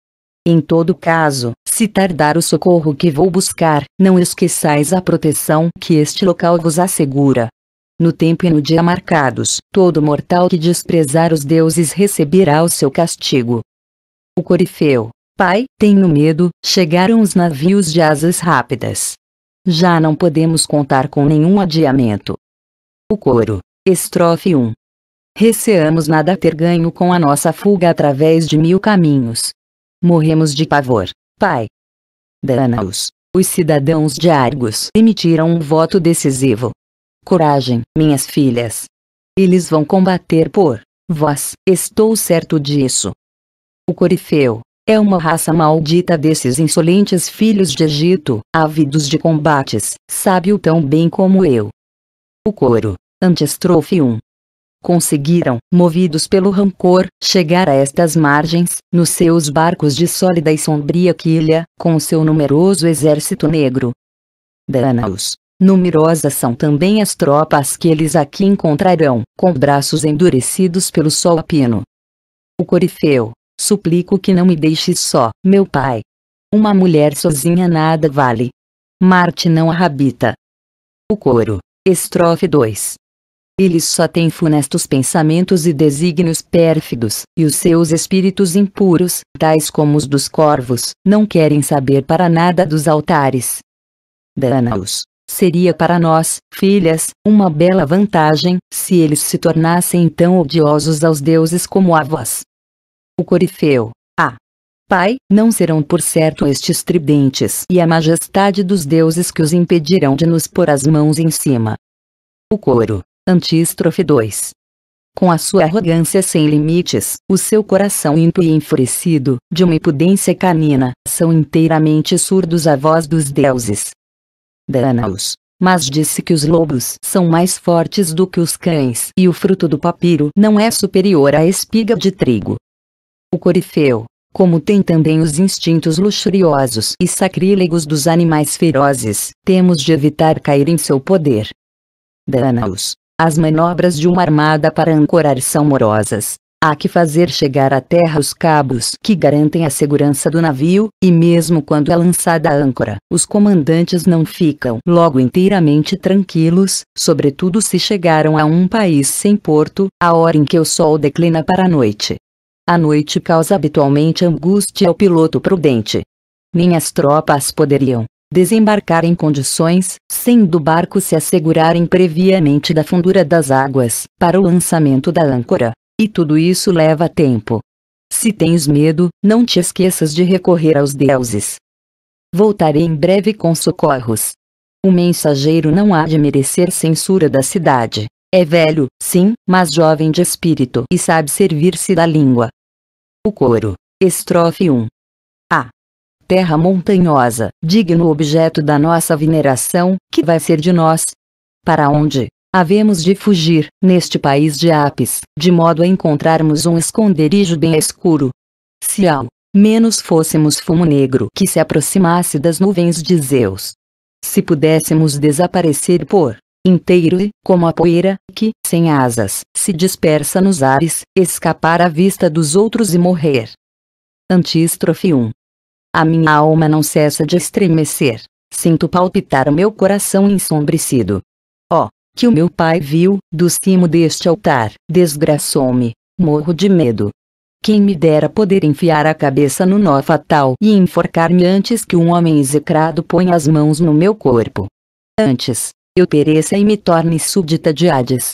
em todo caso, se tardar o socorro que vou buscar, não esqueçais a proteção que este local vos assegura. No tempo e no dia marcados, todo mortal que desprezar os deuses receberá o seu castigo. O Corifeu. Pai, tenho medo, chegaram os navios de asas rápidas. Já não podemos contar com nenhum adiamento. O coro. Estrofe 1. Receamos nada ter ganho com a nossa fuga através de mil caminhos, Morremos de pavor, pai. Danaus, os cidadãos de Argos emitiram um voto decisivo. Coragem, minhas filhas. Eles vão combater por vós, estou certo disso. O Corifeu, é uma raça maldita desses insolentes filhos de Egito, ávidos de combates, sabe-o tão bem como eu. O coro, antistrofe 1, conseguiram, movidos pelo rancor, chegar a estas margens, nos seus barcos de sólida e sombria quilha, com seu numeroso exército negro. Danaus. Numerosas são também as tropas que eles aqui encontrarão, com braços endurecidos pelo sol apino. O Corifeu. Suplico que não me deixes só, meu pai. Uma mulher sozinha nada vale. Marte não a habita. O coro. Estrofe 2 eles só têm funestos pensamentos e desígnios pérfidos, e os seus espíritos impuros, tais como os dos corvos, não querem saber para nada dos altares. Dana-os. Seria para nós, filhas, uma bela vantagem, se eles se tornassem tão odiosos aos deuses como a vós. O Corifeu. Ah! Pai, não serão por certo estes tridentes e a majestade dos deuses que os impedirão de nos pôr as mãos em cima. O coro. Antístrofe 2. Com a sua arrogância sem limites, o seu coração ímpio e enfurecido, de uma impudência canina, são inteiramente surdos à voz dos deuses. Dana-os. Mas disse que os lobos são mais fortes do que os cães e o fruto do papiro não é superior à espiga de trigo. O corifeu, como tem também os instintos luxuriosos e sacrílegos dos animais ferozes, temos de evitar cair em seu poder. Dana-os as manobras de uma armada para ancorar são morosas. Há que fazer chegar à terra os cabos que garantem a segurança do navio, e mesmo quando é lançada a âncora, os comandantes não ficam logo inteiramente tranquilos, sobretudo se chegaram a um país sem porto, a hora em que o sol declina para a noite. A noite causa habitualmente angústia ao piloto prudente. Nem as tropas poderiam, desembarcar em condições, sem do barco se assegurarem previamente da fundura das águas, para o lançamento da âncora. E tudo isso leva tempo. Se tens medo, não te esqueças de recorrer aos deuses. Voltarei em breve com socorros. O mensageiro não há de merecer censura da cidade. É velho, sim, mas jovem de espírito e sabe servir-se da língua. O coro. Estrofe 1 terra montanhosa, digno objeto da nossa veneração, que vai ser de nós? Para onde havemos de fugir, neste país de apes, de modo a encontrarmos um esconderijo bem escuro? Se ao menos fôssemos fumo negro que se aproximasse das nuvens de Zeus. Se pudéssemos desaparecer por inteiro e, como a poeira, que, sem asas, se dispersa nos ares, escapar à vista dos outros e morrer. Antístrofe 1 a minha alma não cessa de estremecer. Sinto palpitar o meu coração ensombrecido. Oh, que o meu pai viu, do cimo deste altar, desgraçou-me. Morro de medo. Quem me dera poder enfiar a cabeça no nó fatal e enforcar-me antes que um homem execrado ponha as mãos no meu corpo. Antes, eu pereça e me torne súbdita de Hades.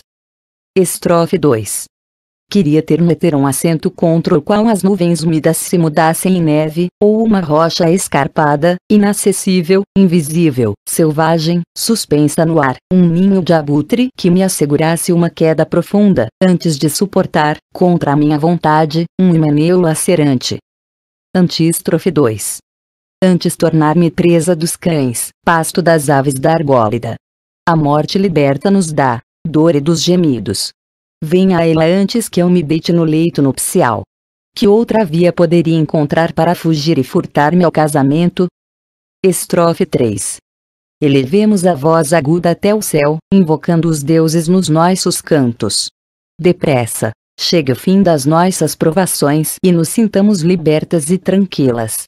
Estrofe 2 Queria ter um um assento contra o qual as nuvens úmidas se mudassem em neve, ou uma rocha escarpada, inacessível, invisível, selvagem, suspensa no ar, um ninho de abutre que me assegurasse uma queda profunda, antes de suportar, contra a minha vontade, um imaneu lacerante. Antístrofe 2 Antes tornar-me presa dos cães, pasto das aves da argólida. A morte liberta-nos da dor e dos gemidos, Venha a ela antes que eu me deite no leito nupcial. Que outra via poderia encontrar para fugir e furtar-me ao casamento? Estrofe 3. Elevemos a voz aguda até o céu, invocando os deuses nos nossos cantos. Depressa, chegue o fim das nossas provações e nos sintamos libertas e tranquilas.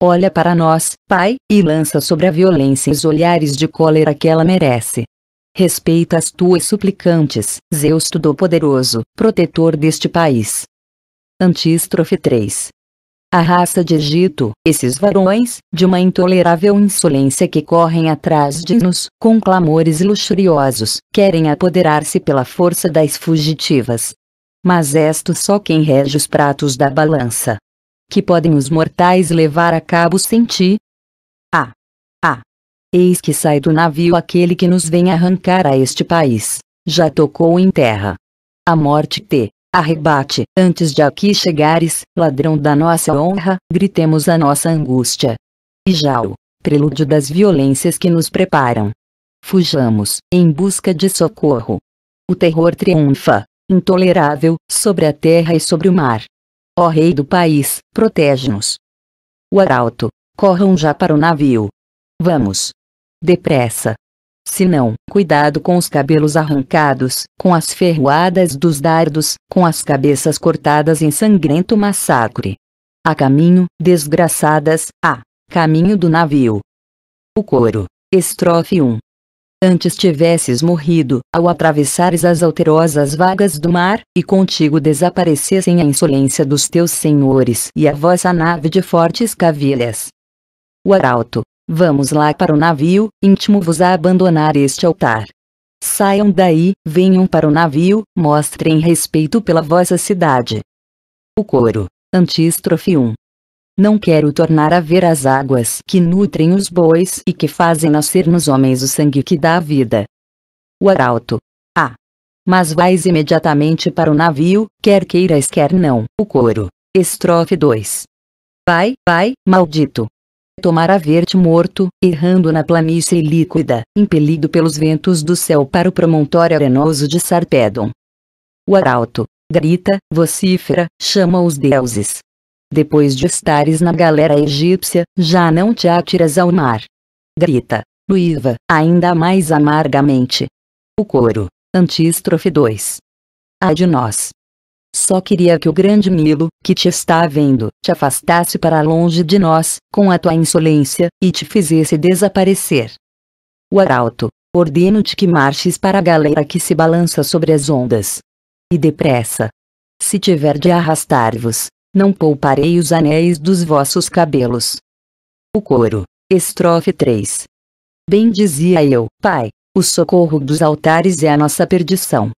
Olha para nós, Pai, e lança sobre a violência os olhares de cólera que ela merece respeita as tuas suplicantes, Zeus Todo-Poderoso, protetor deste país. Antístrofe 3 a raça de Egito, esses varões, de uma intolerável insolência que correm atrás de nos, com clamores luxuriosos, querem apoderar-se pela força das fugitivas. Mas esto só quem rege os pratos da balança. Que podem os mortais levar a cabo sem ti? A. Eis que sai do navio aquele que nos vem arrancar a este país. Já tocou em terra. A morte te arrebate. Antes de aqui chegares, ladrão da nossa honra, gritemos a nossa angústia. E já o prelúdio das violências que nos preparam. Fujamos, em busca de socorro. O terror triunfa, intolerável, sobre a terra e sobre o mar. Ó Rei do país, protege-nos. O arauto, corram já para o navio. Vamos depressa. Se não, cuidado com os cabelos arrancados, com as ferroadas dos dardos, com as cabeças cortadas em sangrento massacre. A caminho, desgraçadas, a caminho do navio. O coro. Estrofe 1. Antes tivesses morrido, ao atravessares as alterosas vagas do mar, e contigo desaparecessem a insolência dos teus senhores e a vossa nave de fortes cavilhas. O arauto, Vamos lá para o navio, íntimo vos a abandonar este altar. Saiam daí, venham para o navio, mostrem respeito pela vossa cidade. O coro. Antístrofe 1. Não quero tornar a ver as águas que nutrem os bois e que fazem nascer nos homens o sangue que dá a vida. O arauto. Ah. Mas vais imediatamente para o navio, quer queiras quer não. O coro. Estrofe 2. Vai, vai, maldito tomara ver-te morto, errando na planície líquida, impelido pelos ventos do céu para o promontório arenoso de Sarpedon. O arauto grita, vocifera, chama os deuses. Depois de estares na galera egípcia, já não te atiras ao mar. Grita, luiva, ainda mais amargamente. O coro, antístrofe 2. Ai de nós, só queria que o grande Milo, que te está vendo, te afastasse para longe de nós, com a tua insolência, e te fizesse desaparecer. O arauto, ordeno-te que marches para a galera que se balança sobre as ondas. E depressa. Se tiver de arrastar-vos, não pouparei os anéis dos vossos cabelos. O coro. Estrofe 3. Bem dizia eu, Pai, o socorro dos altares é a nossa perdição.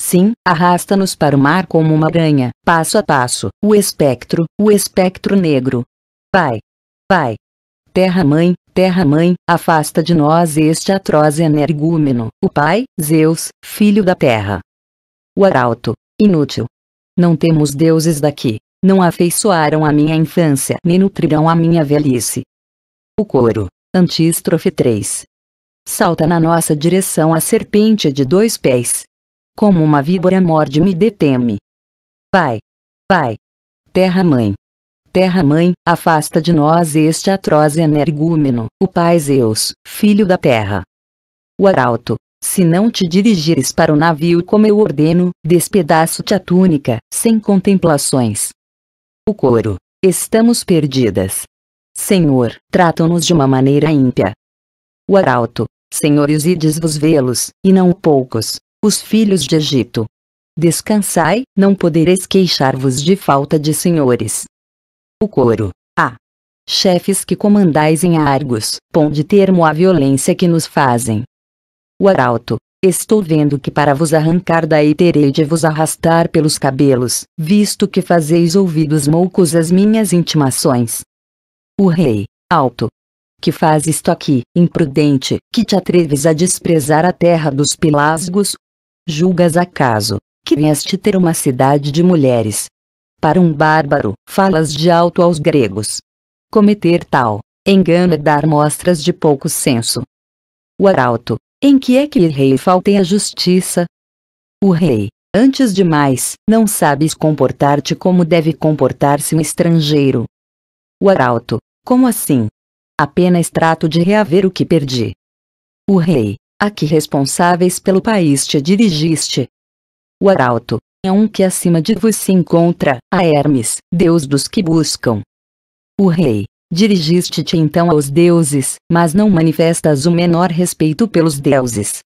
Sim, arrasta-nos para o mar como uma aranha, passo a passo, o espectro, o espectro negro. Pai! Pai! Terra-mãe, terra-mãe, afasta de nós este atroz energúmeno, o pai, Zeus, filho da terra. O arauto. Inútil. Não temos deuses daqui, não afeiçoaram a minha infância nem nutrirão a minha velhice. O coro. Antístrofe 3. Salta na nossa direção a serpente de dois pés, como uma víbora morde me deteme. Pai! Pai! Terra-mãe! Terra-mãe, afasta de nós este atroz energúmeno, o Pai Zeus, filho da terra. O arauto, se não te dirigires para o navio como eu ordeno, despedaço-te a túnica, sem contemplações. O coro, estamos perdidas. Senhor, tratam-nos de uma maneira ímpia. O arauto, senhores ides vos vê-los, e não poucos, os filhos de Egito. Descansai, não podereis queixar-vos de falta de senhores. O coro. A. Ah. Chefes que comandais em Argos, ponde termo à violência que nos fazem. O arauto. Estou vendo que para vos arrancar daí terei de vos arrastar pelos cabelos, visto que fazeis ouvidos moucos às minhas intimações. O rei. Alto. Que fazes isto aqui, imprudente, que te atreves a desprezar a terra dos Pelasgos, Julgas acaso, que vieste ter uma cidade de mulheres? Para um bárbaro, falas de alto aos gregos. Cometer tal, engano é dar mostras de pouco senso. O arauto, em que é que rei faltem a justiça? O rei, antes de mais, não sabes comportar-te como deve comportar-se um estrangeiro. O arauto, como assim? Apenas trato de reaver o que perdi. O rei, a que responsáveis pelo país te dirigiste. O arauto é um que acima de vos se encontra, a Hermes, deus dos que buscam. O rei, dirigiste-te então aos deuses, mas não manifestas o menor respeito pelos deuses.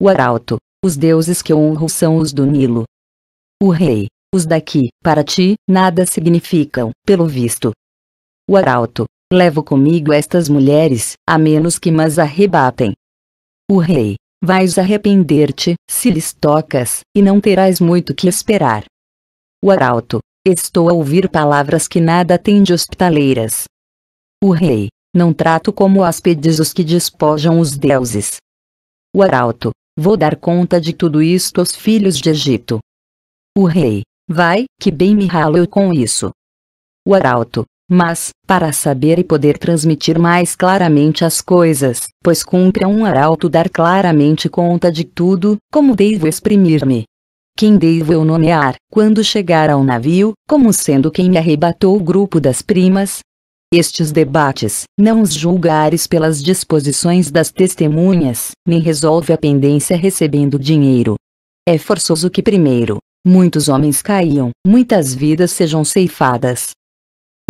O arauto, os deuses que honro são os do Nilo. O rei, os daqui, para ti, nada significam, pelo visto. O arauto, levo comigo estas mulheres, a menos que mas arrebatem o rei, vais arrepender-te, se lhes tocas, e não terás muito que esperar. O arauto, estou a ouvir palavras que nada têm de hospitaleiras. O rei, não trato como hóspedes os que despojam os deuses. O arauto, vou dar conta de tudo isto aos filhos de Egito. O rei, vai, que bem me ralo eu com isso. O arauto, mas, para saber e poder transmitir mais claramente as coisas, pois cumpre a um arauto dar claramente conta de tudo, como devo exprimir-me. Quem devo eu nomear, quando chegar ao navio, como sendo quem me arrebatou o grupo das primas? Estes debates, não os julgares pelas disposições das testemunhas, nem resolve a pendência recebendo dinheiro. É forçoso que primeiro, muitos homens caiam, muitas vidas sejam ceifadas,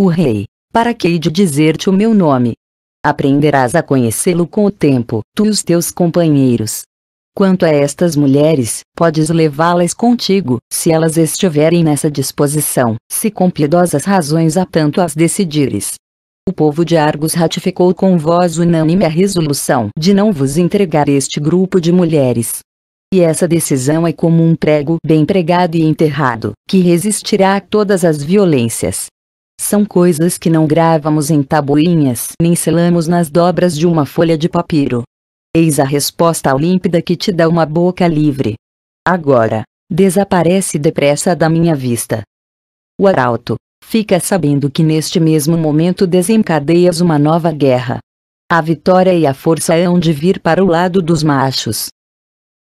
o rei, para que hei de dizer-te o meu nome? Aprenderás a conhecê-lo com o tempo, tu e os teus companheiros. Quanto a estas mulheres, podes levá-las contigo, se elas estiverem nessa disposição, se com piedosas razões a tanto as decidires. O povo de Argos ratificou com voz unânime a resolução de não vos entregar este grupo de mulheres. E essa decisão é como um prego bem pregado e enterrado, que resistirá a todas as violências, são coisas que não gravamos em tabuinhas nem selamos nas dobras de uma folha de papiro. Eis a resposta límpida que te dá uma boca livre. Agora, desaparece depressa da minha vista. O arauto fica sabendo que neste mesmo momento desencadeias uma nova guerra. A vitória e a força hão de vir para o lado dos machos.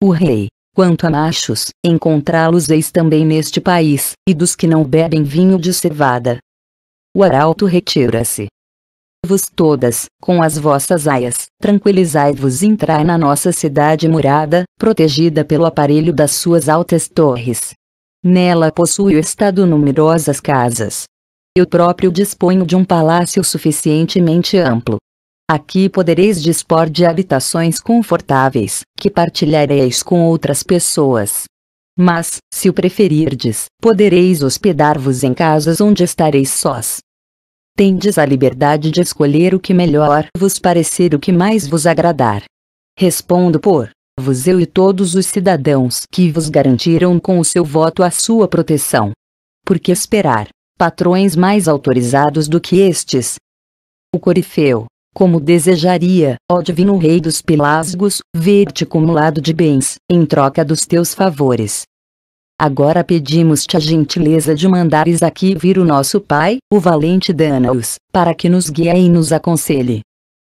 O rei, quanto a machos, encontrá-los eis também neste país, e dos que não bebem vinho de cevada, o arauto retira-se. Vos todas, com as vossas aias, tranquilizai-vos e entrai na nossa cidade murada, protegida pelo aparelho das suas altas torres. Nela possui o Estado numerosas casas. Eu próprio disponho de um palácio suficientemente amplo. Aqui podereis dispor de habitações confortáveis, que partilhareis com outras pessoas. Mas, se o preferirdes, podereis hospedar-vos em casas onde estareis sós tendes a liberdade de escolher o que melhor vos parecer o que mais vos agradar. Respondo por vos eu e todos os cidadãos que vos garantiram com o seu voto a sua proteção. Por que esperar patrões mais autorizados do que estes? O Corifeu, como desejaria, ó divino rei dos Pelasgos, ver-te cumulado de bens, em troca dos teus favores, Agora pedimos-te a gentileza de mandares aqui vir o nosso pai, o valente Danaus, para que nos guie e nos aconselhe.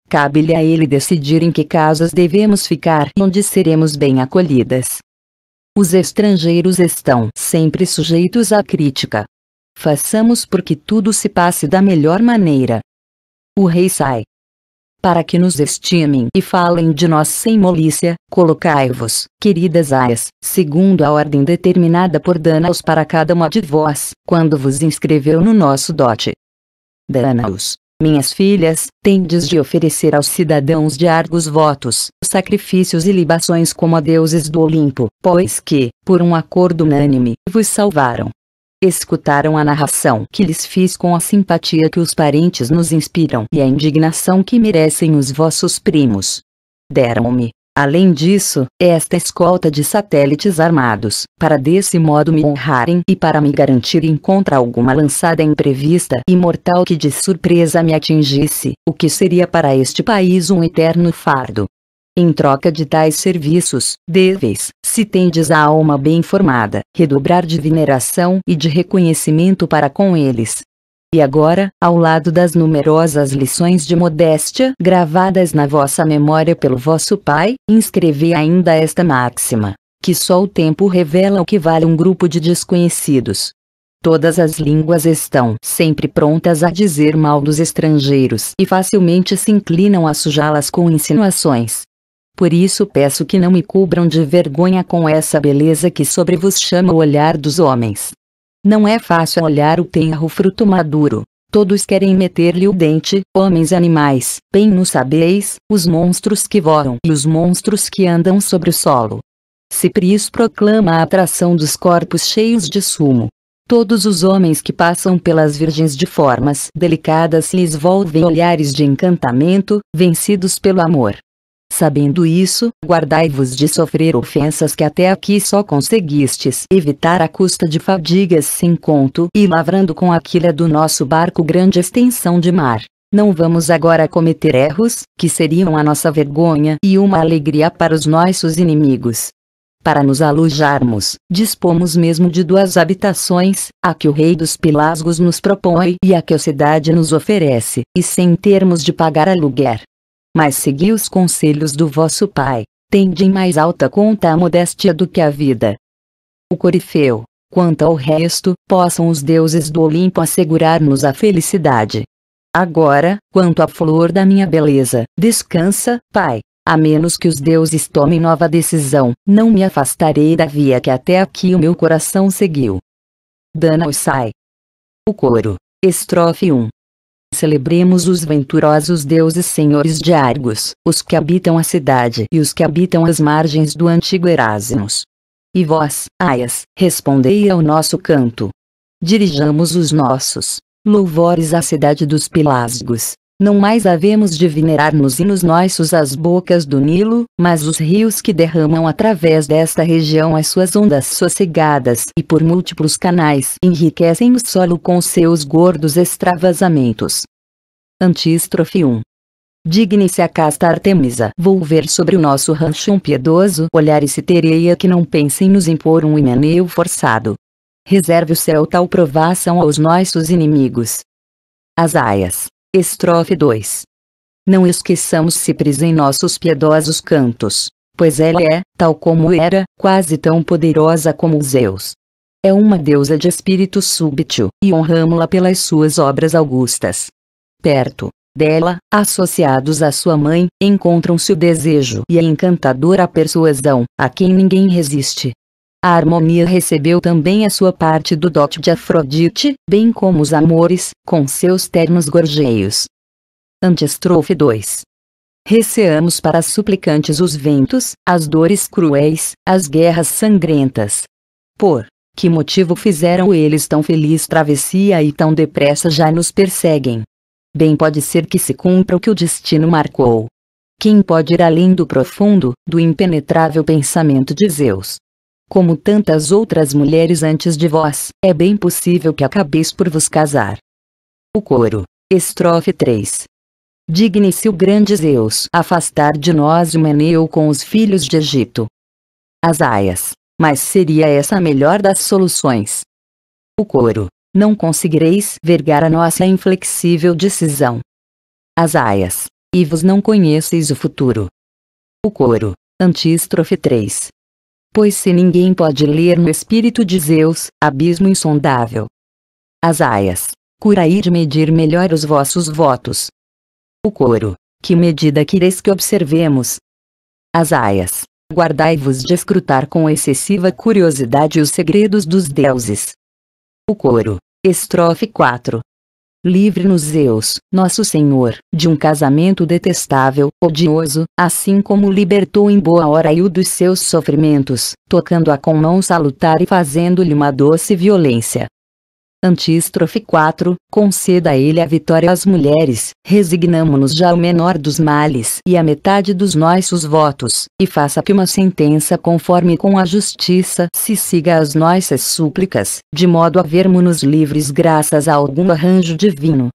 Cabe-lhe a ele decidir em que casas devemos ficar e onde seremos bem acolhidas. Os estrangeiros estão sempre sujeitos à crítica. Façamos porque tudo se passe da melhor maneira. O rei sai, para que nos estimem e falem de nós sem molícia, colocai-vos, queridas aias, segundo a ordem determinada por Danaus para cada uma de vós, quando vos inscreveu no nosso dote. Danaus, minhas filhas, tendes de oferecer aos cidadãos de Argos votos, sacrifícios e libações como a deuses do Olimpo, pois que, por um acordo unânime, vos salvaram, escutaram a narração que lhes fiz com a simpatia que os parentes nos inspiram e a indignação que merecem os vossos primos. Deram-me, além disso, é esta escolta de satélites armados, para desse modo me honrarem e para me garantirem contra alguma lançada imprevista e mortal que de surpresa me atingisse, o que seria para este país um eterno fardo. Em troca de tais serviços, deveis, se tendes a alma bem formada, redobrar de veneração e de reconhecimento para com eles. E agora, ao lado das numerosas lições de modéstia gravadas na vossa memória pelo vosso Pai, inscrevi ainda esta máxima, que só o tempo revela o que vale um grupo de desconhecidos. Todas as línguas estão sempre prontas a dizer mal dos estrangeiros e facilmente se inclinam a sujá-las com insinuações. Por isso peço que não me cubram de vergonha com essa beleza que sobre vos chama o olhar dos homens. Não é fácil olhar o tenro fruto maduro. Todos querem meter-lhe o dente, homens animais, bem no sabeis, os monstros que voam e os monstros que andam sobre o solo. Cipris proclama a atração dos corpos cheios de sumo. Todos os homens que passam pelas virgens de formas delicadas lhes volvem olhares de encantamento, vencidos pelo amor. Sabendo isso, guardai-vos de sofrer ofensas que até aqui só conseguistes evitar à custa de fadigas sem conto e lavrando com a quilha do nosso barco grande extensão de mar. Não vamos agora cometer erros, que seriam a nossa vergonha e uma alegria para os nossos inimigos. Para nos alojarmos, dispomos mesmo de duas habitações, a que o rei dos Pilasgos nos propõe e a que a cidade nos oferece, e sem termos de pagar aluguer mas segui os conselhos do vosso Pai, tende em mais alta conta a modéstia do que a vida. O Corifeu, quanto ao resto, possam os deuses do Olimpo assegurar-nos a felicidade. Agora, quanto à flor da minha beleza, descansa, Pai. A menos que os deuses tomem nova decisão, não me afastarei da via que até aqui o meu coração seguiu. Dana Sai. O coro. Estrofe 1. Celebremos os venturosos deuses senhores de Argos, os que habitam a cidade e os que habitam as margens do antigo Erasmus. E vós, Aias, respondei ao nosso canto. Dirijamos os nossos louvores à cidade dos Pelasgos, não mais havemos de venerar-nos e nos nossos as bocas do Nilo, mas os rios que derramam através desta região as suas ondas sossegadas e por múltiplos canais enriquecem o solo com seus gordos extravasamentos. Antístrofe 1 Digne-se a casta Artemisa volver sobre o nosso rancho um piedoso olhar e se tereia que não pensem nos impor um himeneu forçado. Reserve o céu tal provação aos nossos inimigos. Asaias Estrofe 2. Não esqueçamos Cipres em nossos piedosos cantos, pois ela é, tal como era, quase tão poderosa como os Zeus. É uma deusa de espírito súbito, e honramo-la pelas suas obras augustas. Perto dela, associados à sua mãe, encontram-se o desejo e a encantadora persuasão, a quem ninguém resiste. A harmonia recebeu também a sua parte do dote de Afrodite, bem como os amores, com seus ternos gorjeios. Antistrofe 2 Receamos para suplicantes os ventos, as dores cruéis, as guerras sangrentas. Por que motivo fizeram eles tão feliz travessia e tão depressa já nos perseguem? Bem pode ser que se cumpra o que o destino marcou. Quem pode ir além do profundo, do impenetrável pensamento de Zeus? como tantas outras mulheres antes de vós, é bem possível que acabeis por vos casar. O coro. Estrofe 3. Digne-se o grande Zeus afastar de nós o Meneu com os filhos de Egito. Asaias. Mas seria essa a melhor das soluções. O coro. Não conseguireis vergar a nossa inflexível decisão. Asaias. E vos não conheceis o futuro. O coro. Antístrofe 3. Pois se ninguém pode ler no espírito de Zeus, abismo insondável. Asaias, curai de medir melhor os vossos votos. O coro, que medida quereis que observemos? Asaias, guardai-vos de escrutar com excessiva curiosidade os segredos dos deuses. O coro, estrofe 4, Livre-nos Deus, nosso Senhor, de um casamento detestável, odioso, assim como libertou em boa hora Iu dos seus sofrimentos, tocando-a com mão salutar e fazendo-lhe uma doce violência, Antístrofe 4, conceda a ele a vitória às mulheres, resignamo-nos já ao menor dos males e à metade dos nossos votos, e faça que uma sentença conforme com a justiça se siga às nossas súplicas, de modo a vermos-nos livres graças a algum arranjo divino,